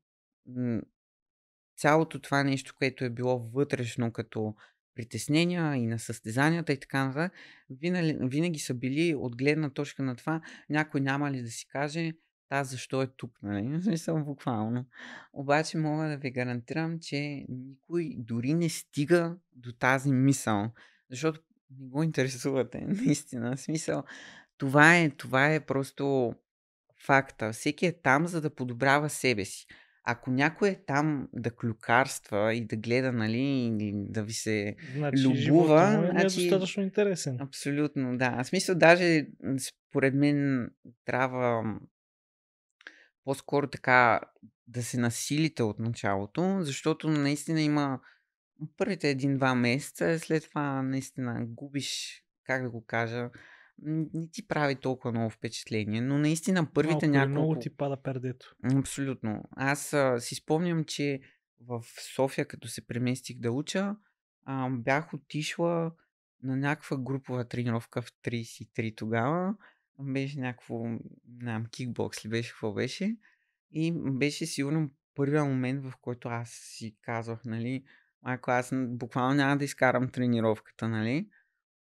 цялото това нещо, което е било вътрешно като притеснения и на състезанията и така нататък, винаги, винаги са били от гледна точка на това, някой няма ли да си каже, Та защо е тук, нали? В смисъл буквално. Обаче мога да ви гарантирам, че никой дори не стига до тази мисъл. Защото не го интересувате, наистина. В смисъл, това е, това е просто факта. Всеки е там, за да подобрява себе си. Ако някой е там да клюкарства и да гледа, нали, и да ви се значи, любува... е значи, достатъчно интересен. Абсолютно, да. В смисъл, даже според мен трябва по-скоро така да се насилите от началото, защото наистина има първите един-два месеца, след това наистина губиш, как да го кажа, не ти прави толкова много впечатление, но наистина първите Малко няколко... Много ти пада пердето. Абсолютно. Аз а, си спомням, че в София, като се преместих да уча, а, бях отишла на някаква групова тренировка в 33 тогава беше някакво, не знам, кикбокс ли беше, какво беше. И беше сигурно първият момент, в който аз си казвах, нали, ако аз буквално няма да изкарам тренировката, нали.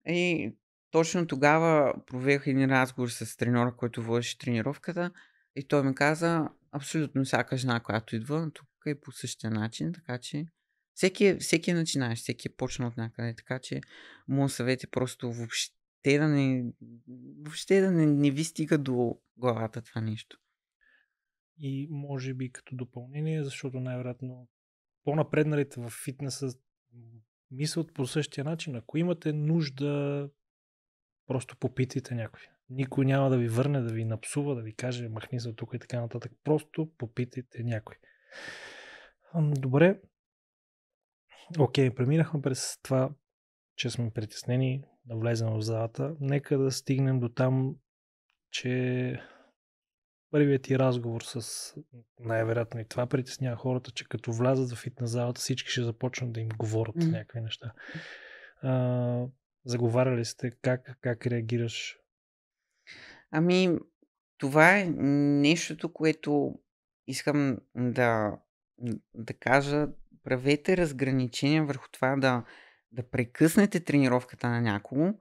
И точно тогава проведох един разговор с тренера, който водеше тренировката и той ми каза, абсолютно всяка жена, която идва, тук е по същия начин, така че всеки, е, всеки е начинаещ, всеки е почнал от някъде, така че моят съвет е просто въобще те да не... Въобще да не, не ви стига до главата това нещо. И може би като допълнение, защото най-вероятно по-напредналите в фитнеса мислят по същия начин. Ако имате нужда, просто попитайте някой. Никой няма да ви върне, да ви напсува, да ви каже махни се тук и така нататък. Просто попитайте някой. Добре. Окей, преминахме през това, че сме притеснени, да влезем в залата. Нека да стигнем до там, че първият ти разговор с най-вероятно и това притеснява хората, че като влязат в фитнес залата всички ще започнат да им говорят mm. някакви неща. А, заговаряли сте, как, как реагираш? Ами, това е нещото, което искам да, да кажа. Правете разграничения върху това да, да прекъснете тренировката на някого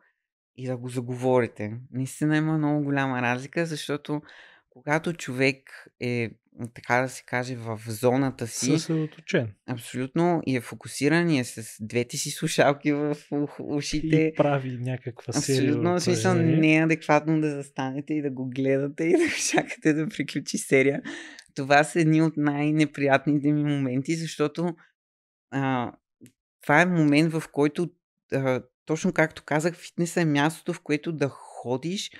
и да го заговорите. Наистина има много голяма разлика, защото когато човек е, така да се каже, в зоната си. Съсредоточен. Абсолютно. И е фокусиран, и е с двете си слушалки в ушите. И прави някаква серия. Абсолютно. В смисъл не е адекватно да застанете и да го гледате и да чакате да приключи серия. Това са едни от най-неприятните ми моменти, защото а, това е момент, в който, а, точно както казах, фитнес е мястото, в което да ходиш,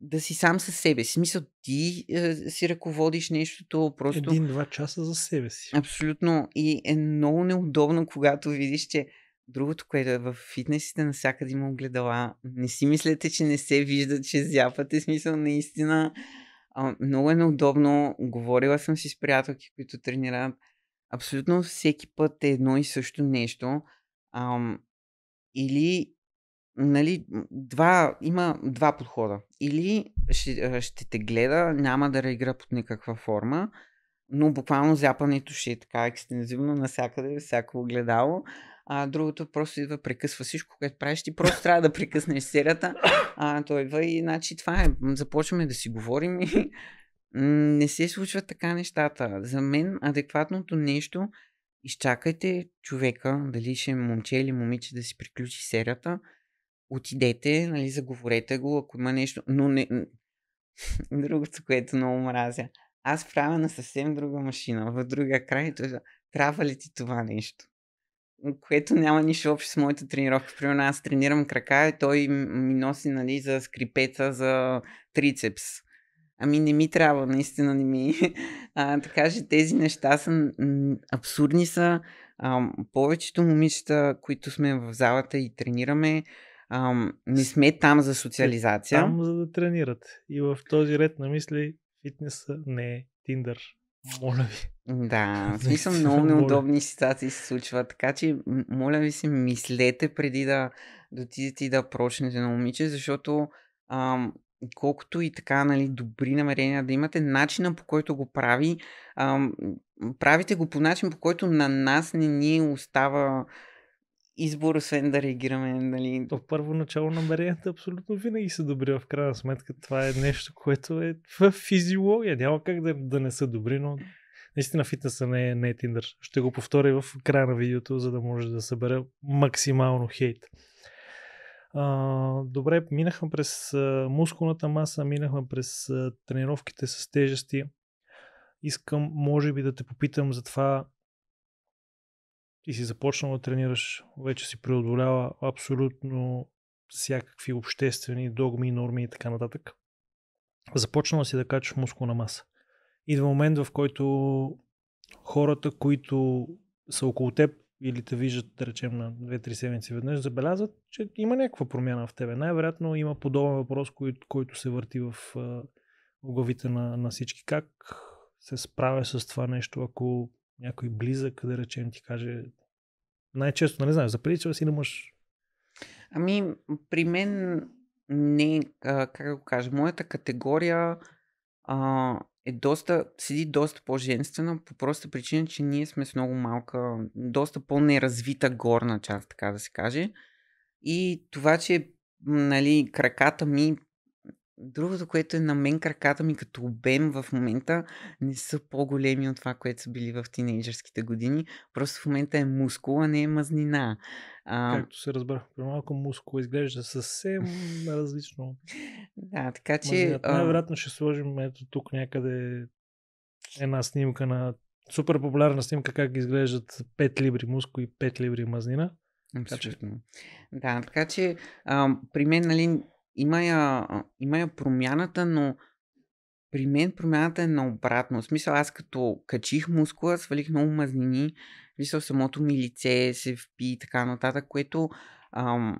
да си сам със себе си. Смисъл, ти а, си ръководиш нещото просто. Един-два часа за себе си. Абсолютно. И е много неудобно, когато видиш, че другото, което е в фитнесите, насякъде има огледала. Не си мислете, че не се вижда, че зяпате. Смисъл, наистина. А, много е неудобно. Говорила съм си с приятелки, които тренират абсолютно всеки път е едно и също нещо. Ам, или, нали, два, има два подхода. Или ще, ще те гледа, няма да реагира под никаква форма, но буквално зяпането ще е така екстензивно навсякъде, всяко огледало. А другото просто идва, прекъсва всичко, което правиш. Ти просто трябва да прекъснеш серията. А, той идва и значи това е. Започваме да си говорим и не се случват така нещата. За мен адекватното нещо изчакайте човека, дали ще е момче или момиче да си приключи серията, отидете, нали, заговорете го, ако има нещо, но не... Другото, което много мразя. Аз правя на съвсем друга машина, в друга край, това, трябва ли ти това нещо? Което няма нищо общо с моята тренировка. Примерно аз тренирам крака и той ми носи нали, за скрипеца, за трицепс. Ами не ми трябва, наистина не ми. А, така че тези неща са м- абсурдни са. А, повечето момичета, които сме в залата и тренираме, а, не сме там за социализация. Там за да тренират. И в този ред на мисли фитнеса не е Тиндър. Моля ви. Да, в смисъл много неудобни ситуации се случват, така че моля ви се мислете преди да дотидете и да прочнете на момиче, защото колкото и така, нали, добри намерения да имате, начина по който го прави, ам, правите го по начин, по който на нас не ни остава избор, освен да реагираме. Нали. То първо начало намеренията абсолютно винаги са добри. В крайна сметка това е нещо, което е в физиология. Няма как да, да не са добри, но наистина фитнеса не е, не е Tinder. Ще го повторя в края на видеото, за да може да събера максимално хейт. А, добре, минахме през а, мускулната маса, минахме през а, тренировките с тежести. Искам, може би, да те попитам за това. Ти си започнал да тренираш, вече си преодолява абсолютно всякакви обществени догми, норми и така нататък. Започнал си да качваш мускулна маса. Идва момент, в който хората, които са около теб, или те виждат, да речем, на 2-3 седмици веднъж, забелязват, че има някаква промяна в тебе. Най-вероятно има подобен въпрос, който, който се върти в, в главите на, на всички. Как се справя с това нещо, ако някой близък, да речем, ти каже най-често, нали знаеш, заприличава си на мъж? Ами, при мен не, как да го кажа, моята категория а, е доста, седи доста по-женствена по проста причина, че ние сме с много малка, доста по-неразвита горна част, така да се каже. И това, че нали, краката ми Другото, което е на мен краката ми като обем в момента, не са по-големи от това, което са били в тинейджърските години. Просто в момента е мускул, а не е мазнина. А... Както се разбрах, при малко мускул изглежда съвсем различно. да, така че... Най-вероятно ще сложим ето тук някъде една снимка на супер популярна снимка как изглеждат 5 либри мускул и 5 либри мазнина. Абсолютно. Да, така че а, при мен нали, има я, има я промяната, но при мен промяната е наобратно. В смисъл, аз като качих мускула, свалих много мазнини, висъл самото ми лице се впи и така нататък, което ам,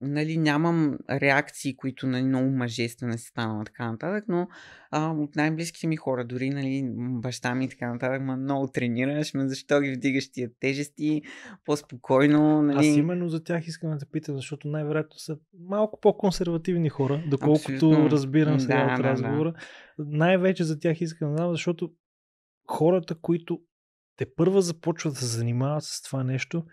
нали, нямам реакции, които на нали, много мъжествено си станала така нататък, но а, от най-близките ми хора, дори нали, баща ми и така нататък, ма много тренираш, ме защо ги вдигаш тия тежести, по-спокойно. Нали. Аз именно за тях искам да те питам, защото най-вероятно са малко по-консервативни хора, доколкото Абсолютно. разбирам сега да, от разговора. Да, да. Най-вече за тях искам да знам, защото хората, които те първа започват да се занимават с това нещо,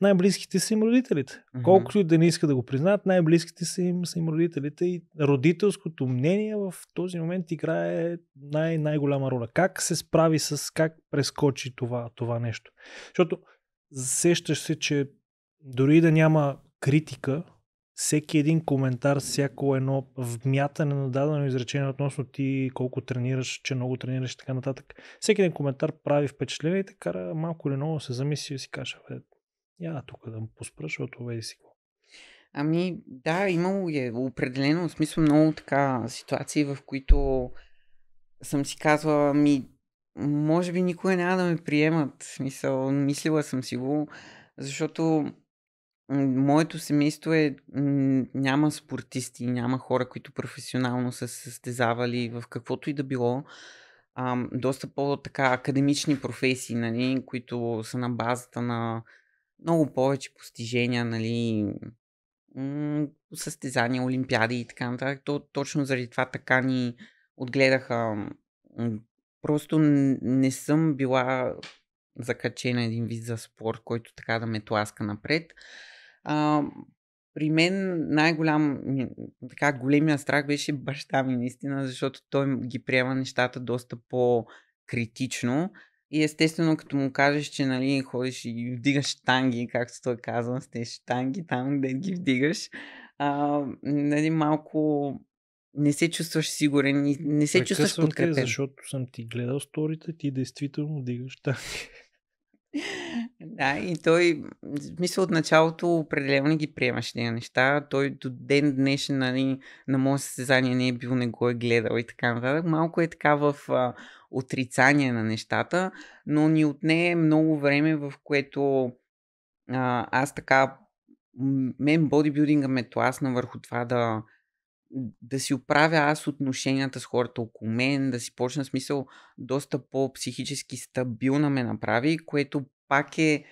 най-близките са им родителите. Mm-hmm. Колкото и да не искат да го признаят, най-близките са им, са им родителите и родителското мнение в този момент играе най- най-голяма роля. Как се справи с, как прескочи това, това нещо. Защото сещаш се, че дори да няма критика всеки един коментар, всяко едно вмятане на дадено изречение относно ти колко тренираш, че много тренираш и така нататък. Всеки един коментар прави впечатление и те кара малко или много се замисли и си каже, бе, я тук да му поспра, защото веди си какво. Ами да, имало е определено, в смисъл много така ситуации, в които съм си казвала, ми може би никога няма да ме приемат. смисъл, мислила съм си го, защото моето семейство е, няма спортисти, няма хора, които професионално са се състезавали в каквото и да било. А, доста по-така академични професии, нали, които са на базата на много повече постижения, нали, състезания, олимпиади и така нататък. То, точно заради това така ни отгледаха. Просто не съм била закачена един вид за спорт, който така да ме тласка напред. А, при мен най-голям, така големия страх беше баща ми, наистина, защото той ги приема нещата доста по-критично. И естествено, като му кажеш, че нали, ходиш и вдигаш штанги, както той казва, тези штанги там, де ги вдигаш, а, нали, малко не се чувстваш сигурен и не се Прекъсвам чувстваш подкрепен. Те, защото съм ти гледал сторите, ти действително вдигаш штанги. Да, и той, в смисъл от началото определено не ги приемаше тези неща. Той до ден днешен нали, на мое състезание не е бил, не го е гледал и така нататък. Малко е така в а, отрицание на нещата, но ни отне е много време, в което а, аз така мен бодибилдинга ме тласна върху това да да си оправя аз отношенията с хората около мен, да си почна смисъл доста по-психически стабилна ме направи, което пак е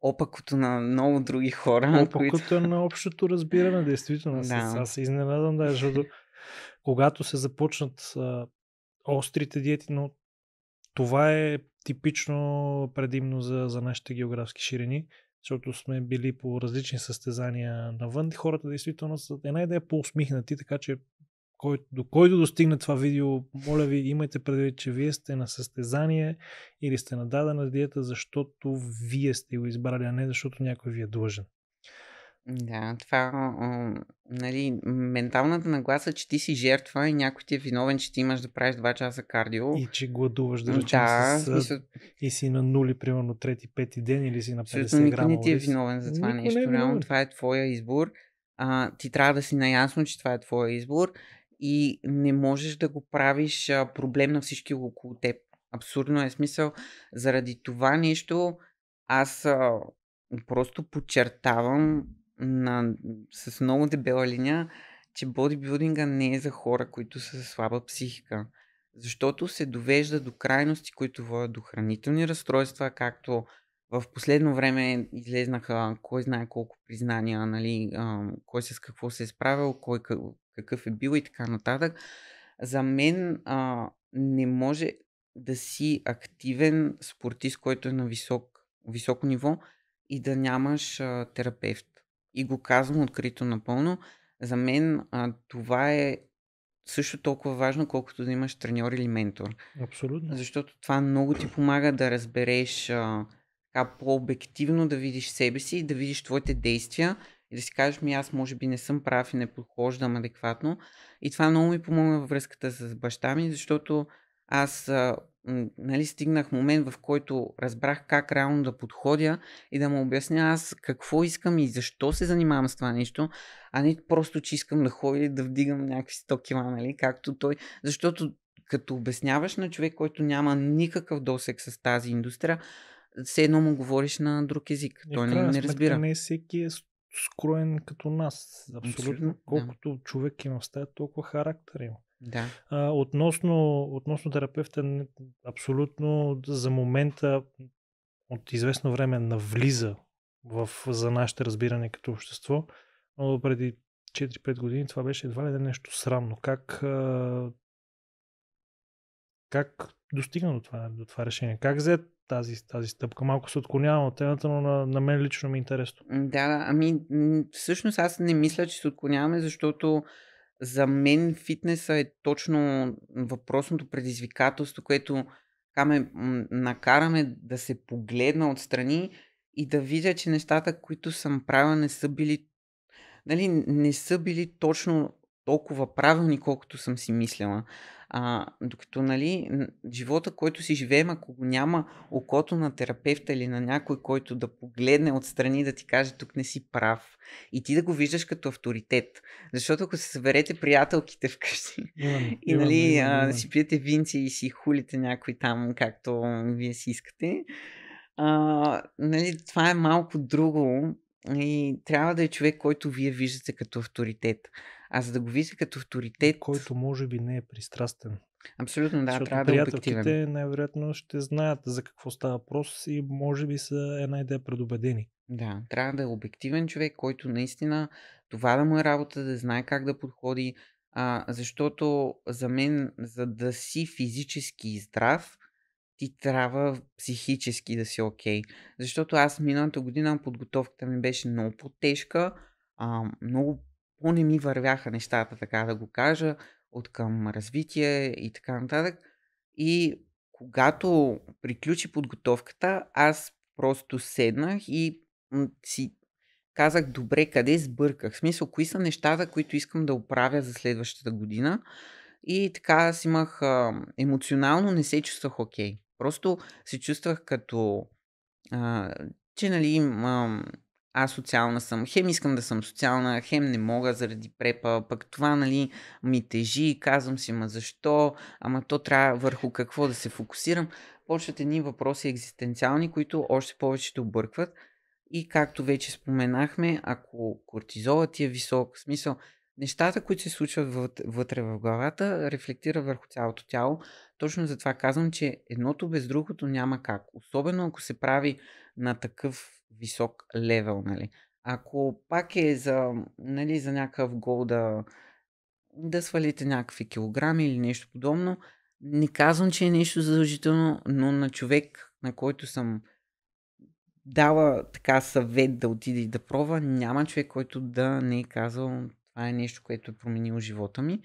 опакото на много други хора. Опакото които... е на общото разбиране, действително. Да. Аз, аз се изненадам, да, защото когато се започнат а, острите диети, но това е типично предимно за, за нашите географски ширини защото сме били по различни състезания навън, хората действително са една идея по-усмихнати, така че кой, до който достигне това видео, моля ви, имайте предвид, че вие сте на състезание или сте на дадена диета, защото вие сте го избрали, а не защото някой ви е длъжен. Да, това, а, нали, менталната нагласа, че ти си жертва и някой ти е виновен, че ти имаш да правиш 2 часа кардио. И че гладуваш, да речем, да, с, смисъл... и си на нули, примерно, трети, пети ден или си на 50 Абсолютно, никой грама. Никой не ти е виновен за това нещо. Не е Реално това е твоя избор. А, ти трябва да си наясно, че това е твоя избор и не можеш да го правиш а, проблем на всички около теб. Абсурдно е смисъл. Заради това нещо аз а, просто подчертавам на, с много дебела линия, че бодибилдинга не е за хора, които са с слаба психика. Защото се довежда до крайности, които водят до хранителни разстройства, както в последно време излезнаха кой знае колко признания, нали, кой с какво се е справил, кой какъв е бил и така нататък. За мен а, не може да си активен спортист, който е на висок, високо ниво и да нямаш а, терапевт и го казвам открито напълно, за мен а, това е също толкова важно, колкото да имаш треньор или ментор. Абсолютно. Защото това много ти помага да разбереш а, така по-обективно, да видиш себе си и да видиш твоите действия и да си кажеш, ми аз може би не съм прав и не подхождам адекватно. И това много ми помогна във връзката с баща ми, защото аз а, нали, стигнах момент, в който разбрах как реално да подходя и да му обясня аз какво искам и защо се занимавам с това нещо, а не просто, че искам да ходя и да вдигам някакви 100 кила, нали, както той. Защото като обясняваш на човек, който няма никакъв досек с тази индустрия, все едно му говориш на друг език. И той не, не разбира. Не всеки е скроен като нас. Абсолютно. Абсолютно колкото да. човек има в стая, толкова характер има. Да. А, относно, относно терапевта, абсолютно за момента от известно време навлиза в, за нашите разбиране като общество, но преди 4-5 години това беше едва ли да нещо срамно. Как, как достигна до това, до това решение? Как взе тази, тази стъпка? Малко се отклонявам от темата, но на, на мен лично ми е интересно. Да, ами всъщност аз не мисля, че се отклоняваме, защото за мен фитнеса е точно въпросното предизвикателство, което така ме накараме да се погледна отстрани и да видя, че нещата, които съм правила, не са били, нали, не са били точно толкова правилни, колкото съм си мисляла. А, докато, нали, живота, който си живеем, ако го няма окото на терапевта или на някой, който да погледне отстрани да ти каже, тук не си прав. И ти да го виждаш като авторитет. Защото ако се съберете приятелките вкъщи yeah, и, нали, yeah, yeah, yeah. си пиете винци и си хулите някой там, както вие си искате, а, нали, това е малко друго и трябва да е човек, който вие виждате като авторитет а за да го вижда като авторитет. Който може би не е пристрастен. Абсолютно, да, Защото трябва да е обективен. най-вероятно ще знаят за какво става въпрос и може би са една идея предубедени. Да, трябва да е обективен човек, който наистина това да му е работа, да знае как да подходи, а, защото за мен, за да си физически здрав, ти трябва психически да си окей. Okay. Защото аз миналата година подготовката ми беше много по-тежка, а, много по-не ми вървяха нещата, така да го кажа, от към развитие и така нататък. И когато приключи подготовката, аз просто седнах и си казах, добре, къде сбърках? В смисъл, кои са нещата, които искам да оправя за следващата година? И така аз имах емоционално не се чувствах окей. Okay. Просто се чувствах като а, че нали, а, аз социална съм, хем искам да съм социална, хем не мога заради препа, пък това, нали, ми тежи, казвам си, ма защо, ама то трябва върху какво да се фокусирам. Почват едни въпроси екзистенциални, които още повече те объркват. И както вече споменахме, ако кортизолът ти е висок, в смисъл, нещата, които се случват вътре в главата, рефлектира върху цялото тяло. Точно затова казвам, че едното без другото няма как. Особено ако се прави на такъв висок левел, нали. Ако пак е за, нали, за някакъв гол да, да свалите някакви килограми или нещо подобно, не казвам, че е нещо задължително, но на човек, на който съм дала така съвет да отиде и да пробва, няма човек, който да не е казал това е нещо, което е променило живота ми.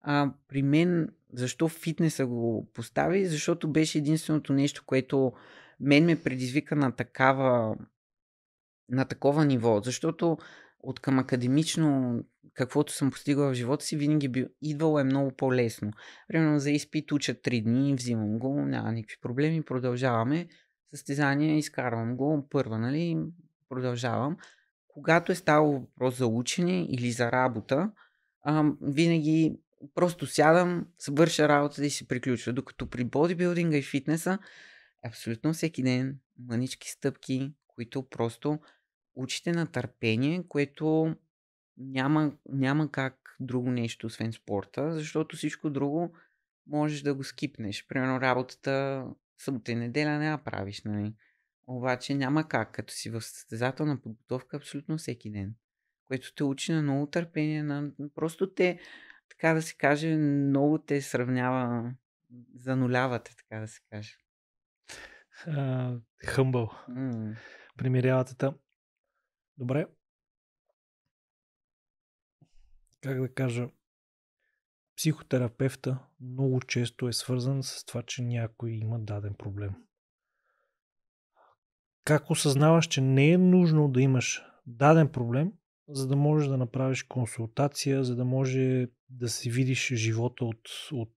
А, при мен, защо фитнеса го постави? Защото беше единственото нещо, което мен ме предизвика на такава на такова ниво, защото от към академично, каквото съм постигла в живота си, винаги би идвало е много по-лесно. Примерно за изпит уча 3 дни, взимам го, няма никакви проблеми, продължаваме. Състезание, изкарвам го, първа, нали, продължавам. Когато е стало въпрос за учене или за работа, ам, винаги просто сядам, свърша работа и се приключва. Докато при бодибилдинга и фитнеса, абсолютно всеки ден, мънички стъпки, които просто учите на търпение, което няма, няма как друго нещо, освен спорта, защото всичко друго можеш да го скипнеш. Примерно работата събота и неделя не я правиш, нали? Обаче няма как, като си в състезателна подготовка абсолютно всеки ден, което те учи на много търпение, на... просто те, така да се каже, много те сравнява, занулявате, така да се каже. Хъмбъл. Uh, mm. Примирявате. Добре. Как да кажа? Психотерапевта много често е свързан с това, че някой има даден проблем. Как осъзнаваш, че не е нужно да имаш даден проблем, за да можеш да направиш консултация, за да може да си видиш живота от, от,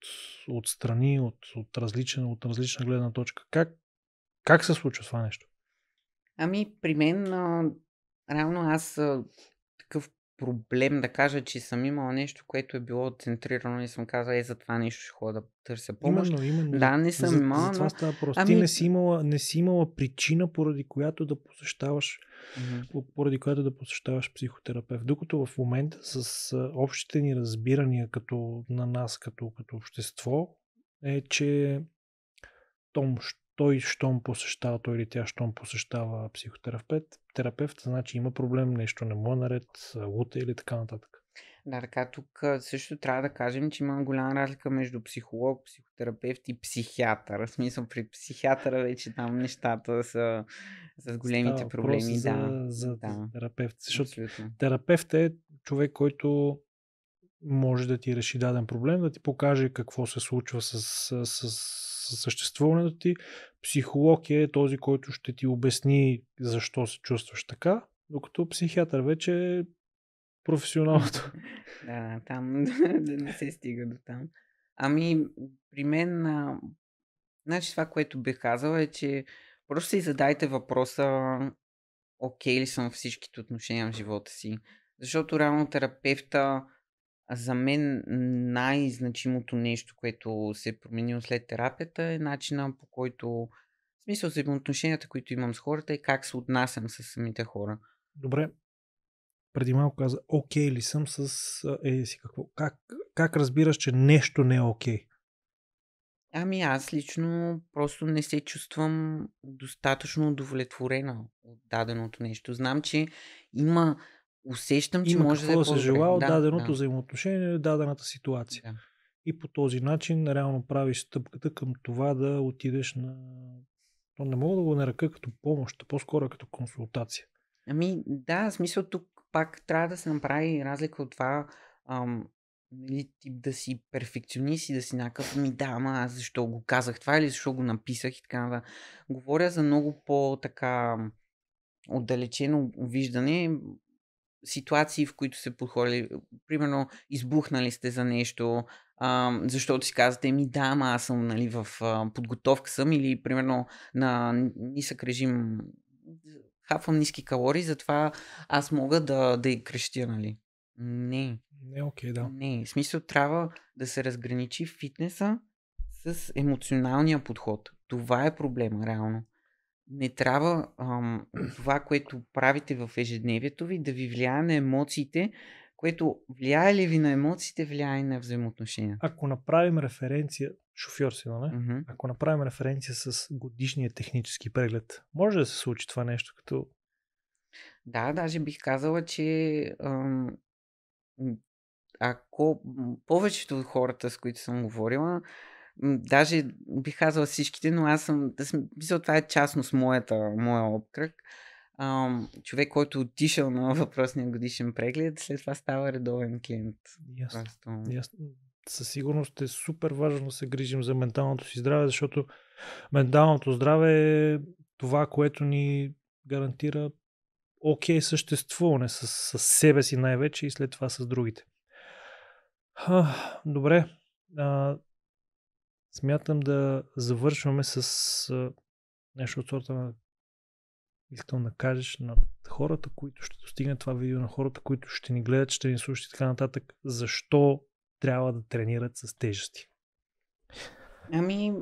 от страни, от, от, различна, от различна гледна точка. Как, как се случва това нещо? Ами, при мен а, реално аз такъв проблем да кажа, че съм имала нещо, което е било центрирано и съм казала, е за това нещо ще хода да търся помощ. Именно, именно. Да, не съм имала. За това но... става просто. Ами... Ти не си, имала, не си имала причина, поради която да посещаваш mm-hmm. поради която да посещаваш психотерапевт. Докато в момента с общите ни разбирания като на нас, като, като общество, е, че помощ той, щом посещава, той или тя, щом посещава психотерапевт, терапевт, значи има проблем, нещо не му е наред, лута или така нататък. Да, така тук също трябва да кажем, че има голяма разлика между психолог, психотерапевт и психиатър. В смисъл, при психиатъра вече там нещата са с големите Става, проблеми. За, да, за да. терапевт. Защото абсолютно. терапевт е човек, който може да ти реши даден проблем, да ти покаже какво се случва с, с, с съществуването ти. Психолог е този, който ще ти обясни защо се чувстваш така, докато психиатър вече е професионалното. да, там да не се стига до там. Ами, при мен, а... значи това, което бих казала е, че просто си задайте въпроса окей ли съм всичките отношения в живота си. Защото реално терапевта за мен най-значимото нещо, което се е променило след терапията е начина по който, в смисъл взаимоотношенията, които имам с хората и как се отнасям с самите хора. Добре. Преди малко каза, окей ли съм с е, си какво? Как, как разбираш, че нещо не е окей? Ами аз лично просто не се чувствам достатъчно удовлетворена от даденото нещо. Знам, че има усещам, че Има може да, е да се желая от да, даденото да. взаимоотношение, дадената ситуация. Да. И по този начин реално правиш стъпката към това да отидеш на... То не мога да го наръка като помощ, а по-скоро като консултация. Ами да, смисъл тук пак трябва да се направи разлика от това ам, нали, тип да си перфекционист и да си някакъв, ми да, ама аз защо го казах това или защо го написах и така да. Говоря за много по-така отдалечено виждане, ситуации, в които се подходили, примерно избухнали сте за нещо, а, защото си казвате, ми да, ама аз съм нали, в а, подготовка съм или примерно на нисък режим хапвам ниски калории, затова аз мога да, да и крещя, нали? Не. Не, окей, okay, да. Не, в смисъл трябва да се разграничи фитнеса с емоционалния подход. Това е проблема, реално не трябва ам, това, което правите в ежедневието ви, да ви влияе на емоциите, което влияе ли ви на емоциите, влияе на взаимоотношения. Ако направим референция, шофьор си имаме, mm-hmm. ако направим референция с годишния технически преглед, може да се случи това нещо като... Да, даже бих казала, че ам, ако повечето от хората, с които съм говорила, даже бих казала всичките, но аз съм, да съм, мисля, това е частност моята, моя обкръг. Ам, човек, който е отишъл на въпросния годишен преглед, след това става редовен клиент. Ясно. Просто... Ясно. Със сигурност е супер важно да се грижим за менталното си здраве, защото менталното здраве е това, което ни гарантира окей okay съществуване с, с себе си най-вече и след това с другите. Ха, добре. А, смятам да завършваме с нещо от сорта на искам да кажеш на хората, които ще достигнат това видео, на хората, които ще ни гледат, ще ни слушат и така нататък, защо трябва да тренират с тежести? Ами,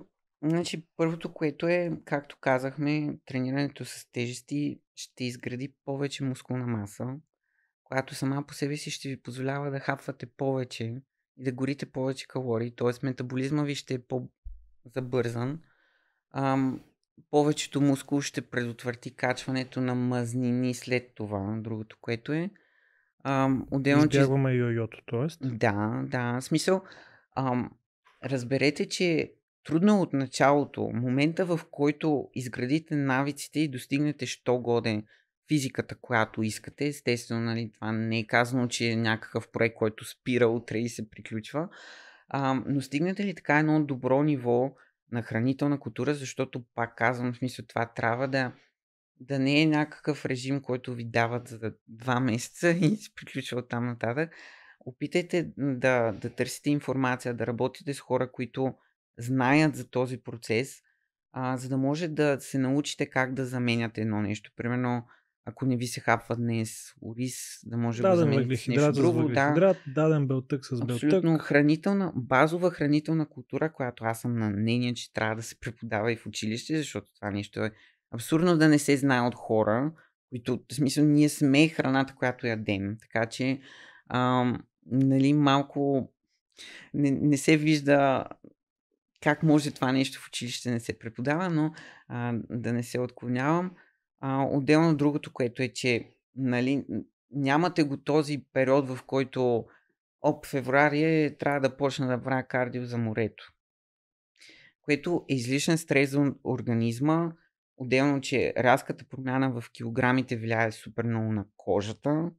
значи първото, което е, както казахме, тренирането с тежести ще изгради повече мускулна маса, която сама по себе си ще ви позволява да хапвате повече и да горите повече калории, т.е. метаболизма ви ще е по-забързан. Ам, повечето мускул ще предотврати качването на мазнини след това, другото, което е. Ам, отделно, Избягваме че... йо-йото, т.е. Да, да. В смисъл, ам, разберете, че трудно е от началото, момента в който изградите навиците и достигнете що годен физиката, която искате. Естествено, нали, това не е казано, че е някакъв проект, който спира утре и се приключва. А, но стигнете ли така едно добро ниво на хранителна култура, защото, пак казвам, в смисъл това трябва да, да не е някакъв режим, който ви дават за два месеца и се приключва от там нататък. Опитайте да, да търсите информация, да работите с хора, които знаят за този процес, а, за да може да се научите как да заменяте едно нещо. Примерно, ако не ви се хапва днес ориз, да може да го замените с нещо друго. Да, даден белтък с белтък. Абсолютно хранителна, базова хранителна култура, която аз съм на мнение, че трябва да се преподава и в училище, защото това нещо е абсурдно да не се знае от хора, които, в смисъл, ние сме храната, която ядем. Така че, ам, нали, малко не, не се вижда как може това нещо в училище не се преподава, но а, да не се отклонявам. А, отделно другото, което е, че нали, нямате го този период, в който оп, феврари е, трябва да почна да правя кардио за морето. Което е излишен стрес за организма, отделно, че рязката промяна в килограмите влияе супер много на кожата.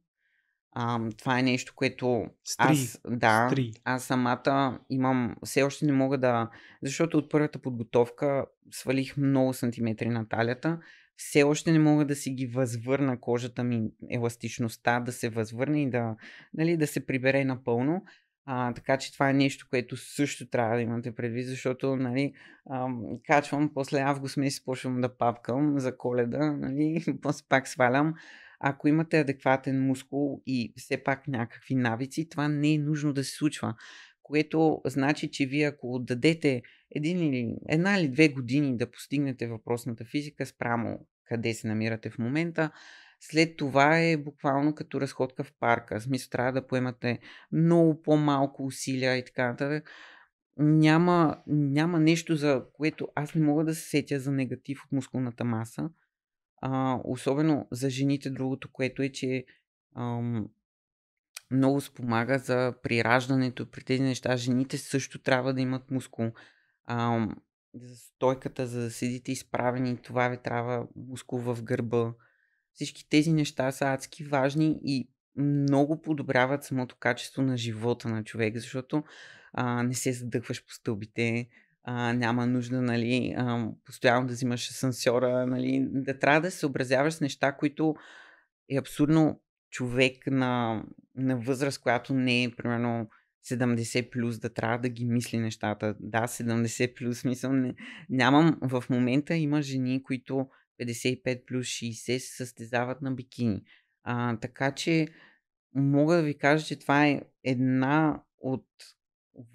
А, това е нещо, което Стри. аз, да, Стри. аз самата имам, все още не мога да, защото от първата подготовка свалих много сантиметри на талията все още не мога да си ги възвърна кожата ми, еластичността да се възвърне и да, нали, да се прибере напълно. А, така че това е нещо, което също трябва да имате предвид, защото нали, ам, качвам после август месец, почвам да папкам за коледа, нали, после пак свалям. Ако имате адекватен мускул и все пак някакви навици, това не е нужно да се случва. Което значи, че вие ако дадете един или, една или две години да постигнете въпросната физика спрямо къде се намирате в момента. След това е буквално като разходка в парка. В смисъл трябва да поемате много по-малко усилия и така нататък. Няма, няма нещо, за което аз не мога да се сетя за негатив от мускулната маса. А, особено за жените другото, което е, че ам, много спомага за прираждането при тези неща. Жените също трябва да имат мускул а, за стойката, за да седите изправени, това ви трябва мускул в гърба. Всички тези неща са адски важни и много подобряват самото качество на живота на човек, защото а, не се задъхваш по стълбите, а, няма нужда нали, а, постоянно да взимаш асансьора, нали, да трябва да се съобразяваш с неща, които е абсурдно човек на, на възраст, която не е, примерно, 70 плюс, да трябва да ги мисли нещата. Да, 70 плюс, мисъл, не, нямам, в момента има жени, които 55 плюс 60 се състезават на бикини. А, така че мога да ви кажа, че това е една от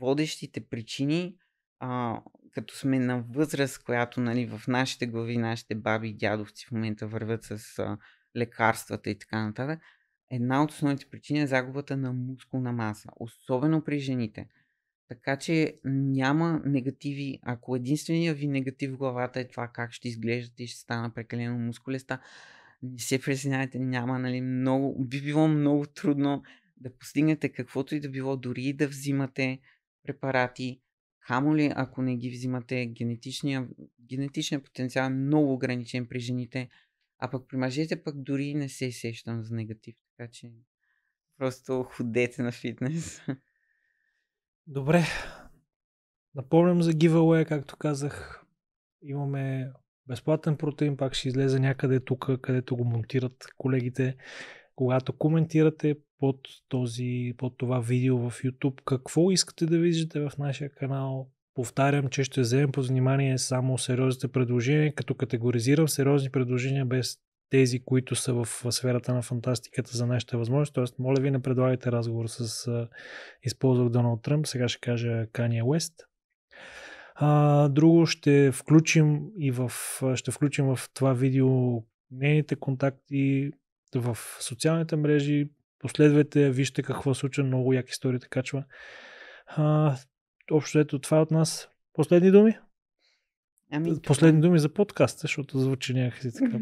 водещите причини, а, като сме на възраст, която нали, в нашите глави, нашите баби и дядовци в момента върват с а, лекарствата и така нататък, една от основните причини е загубата на мускулна маса, особено при жените. Така че няма негативи. Ако единствения ви негатив в главата е това как ще изглеждате и ще стана прекалено мускулеста, не се пресняйте, няма, нали, много, би било много трудно да постигнете каквото и да било, дори да взимате препарати. Хамо ли, ако не ги взимате, генетичният генетичния потенциал е много ограничен при жените – а пък при мъжете пък дори не се сещам за негатив, така че просто ходете на фитнес. Добре. Напомням за giveaway, както казах. Имаме безплатен протеин, пак ще излезе някъде тук, където го монтират колегите. Когато коментирате под, този, под това видео в YouTube, какво искате да виждате в нашия канал, Повтарям, че ще вземем под внимание само сериозните предложения, като категоризирам сериозни предложения без тези, които са в сферата на фантастиката за нашите възможности. Тоест, моля ви, не предлагайте разговор с използвах Доналд Тръмп, сега ще кажа Кания Уест. А, друго ще включим и в, ще включим в това видео нейните контакти в социалните мрежи. Последвайте, вижте какво случва, много яки истории качва. А, общо ето това е от нас. Последни думи? Ами, Последни това... думи за подкаста, защото звучи някакси така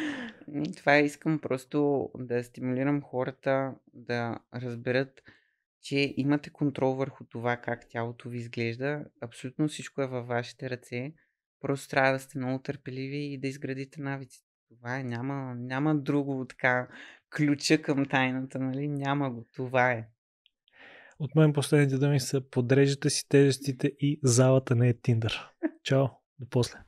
ами, това искам просто да стимулирам хората да разберат, че имате контрол върху това как тялото ви изглежда. Абсолютно всичко е във вашите ръце. Просто трябва да сте много търпеливи и да изградите навиците. Това е, няма, няма друго така ключа към тайната, нали? Няма го. Това е. От мен последните думи са подрежете си тежестите и залата не е Тиндър. Чао, до после.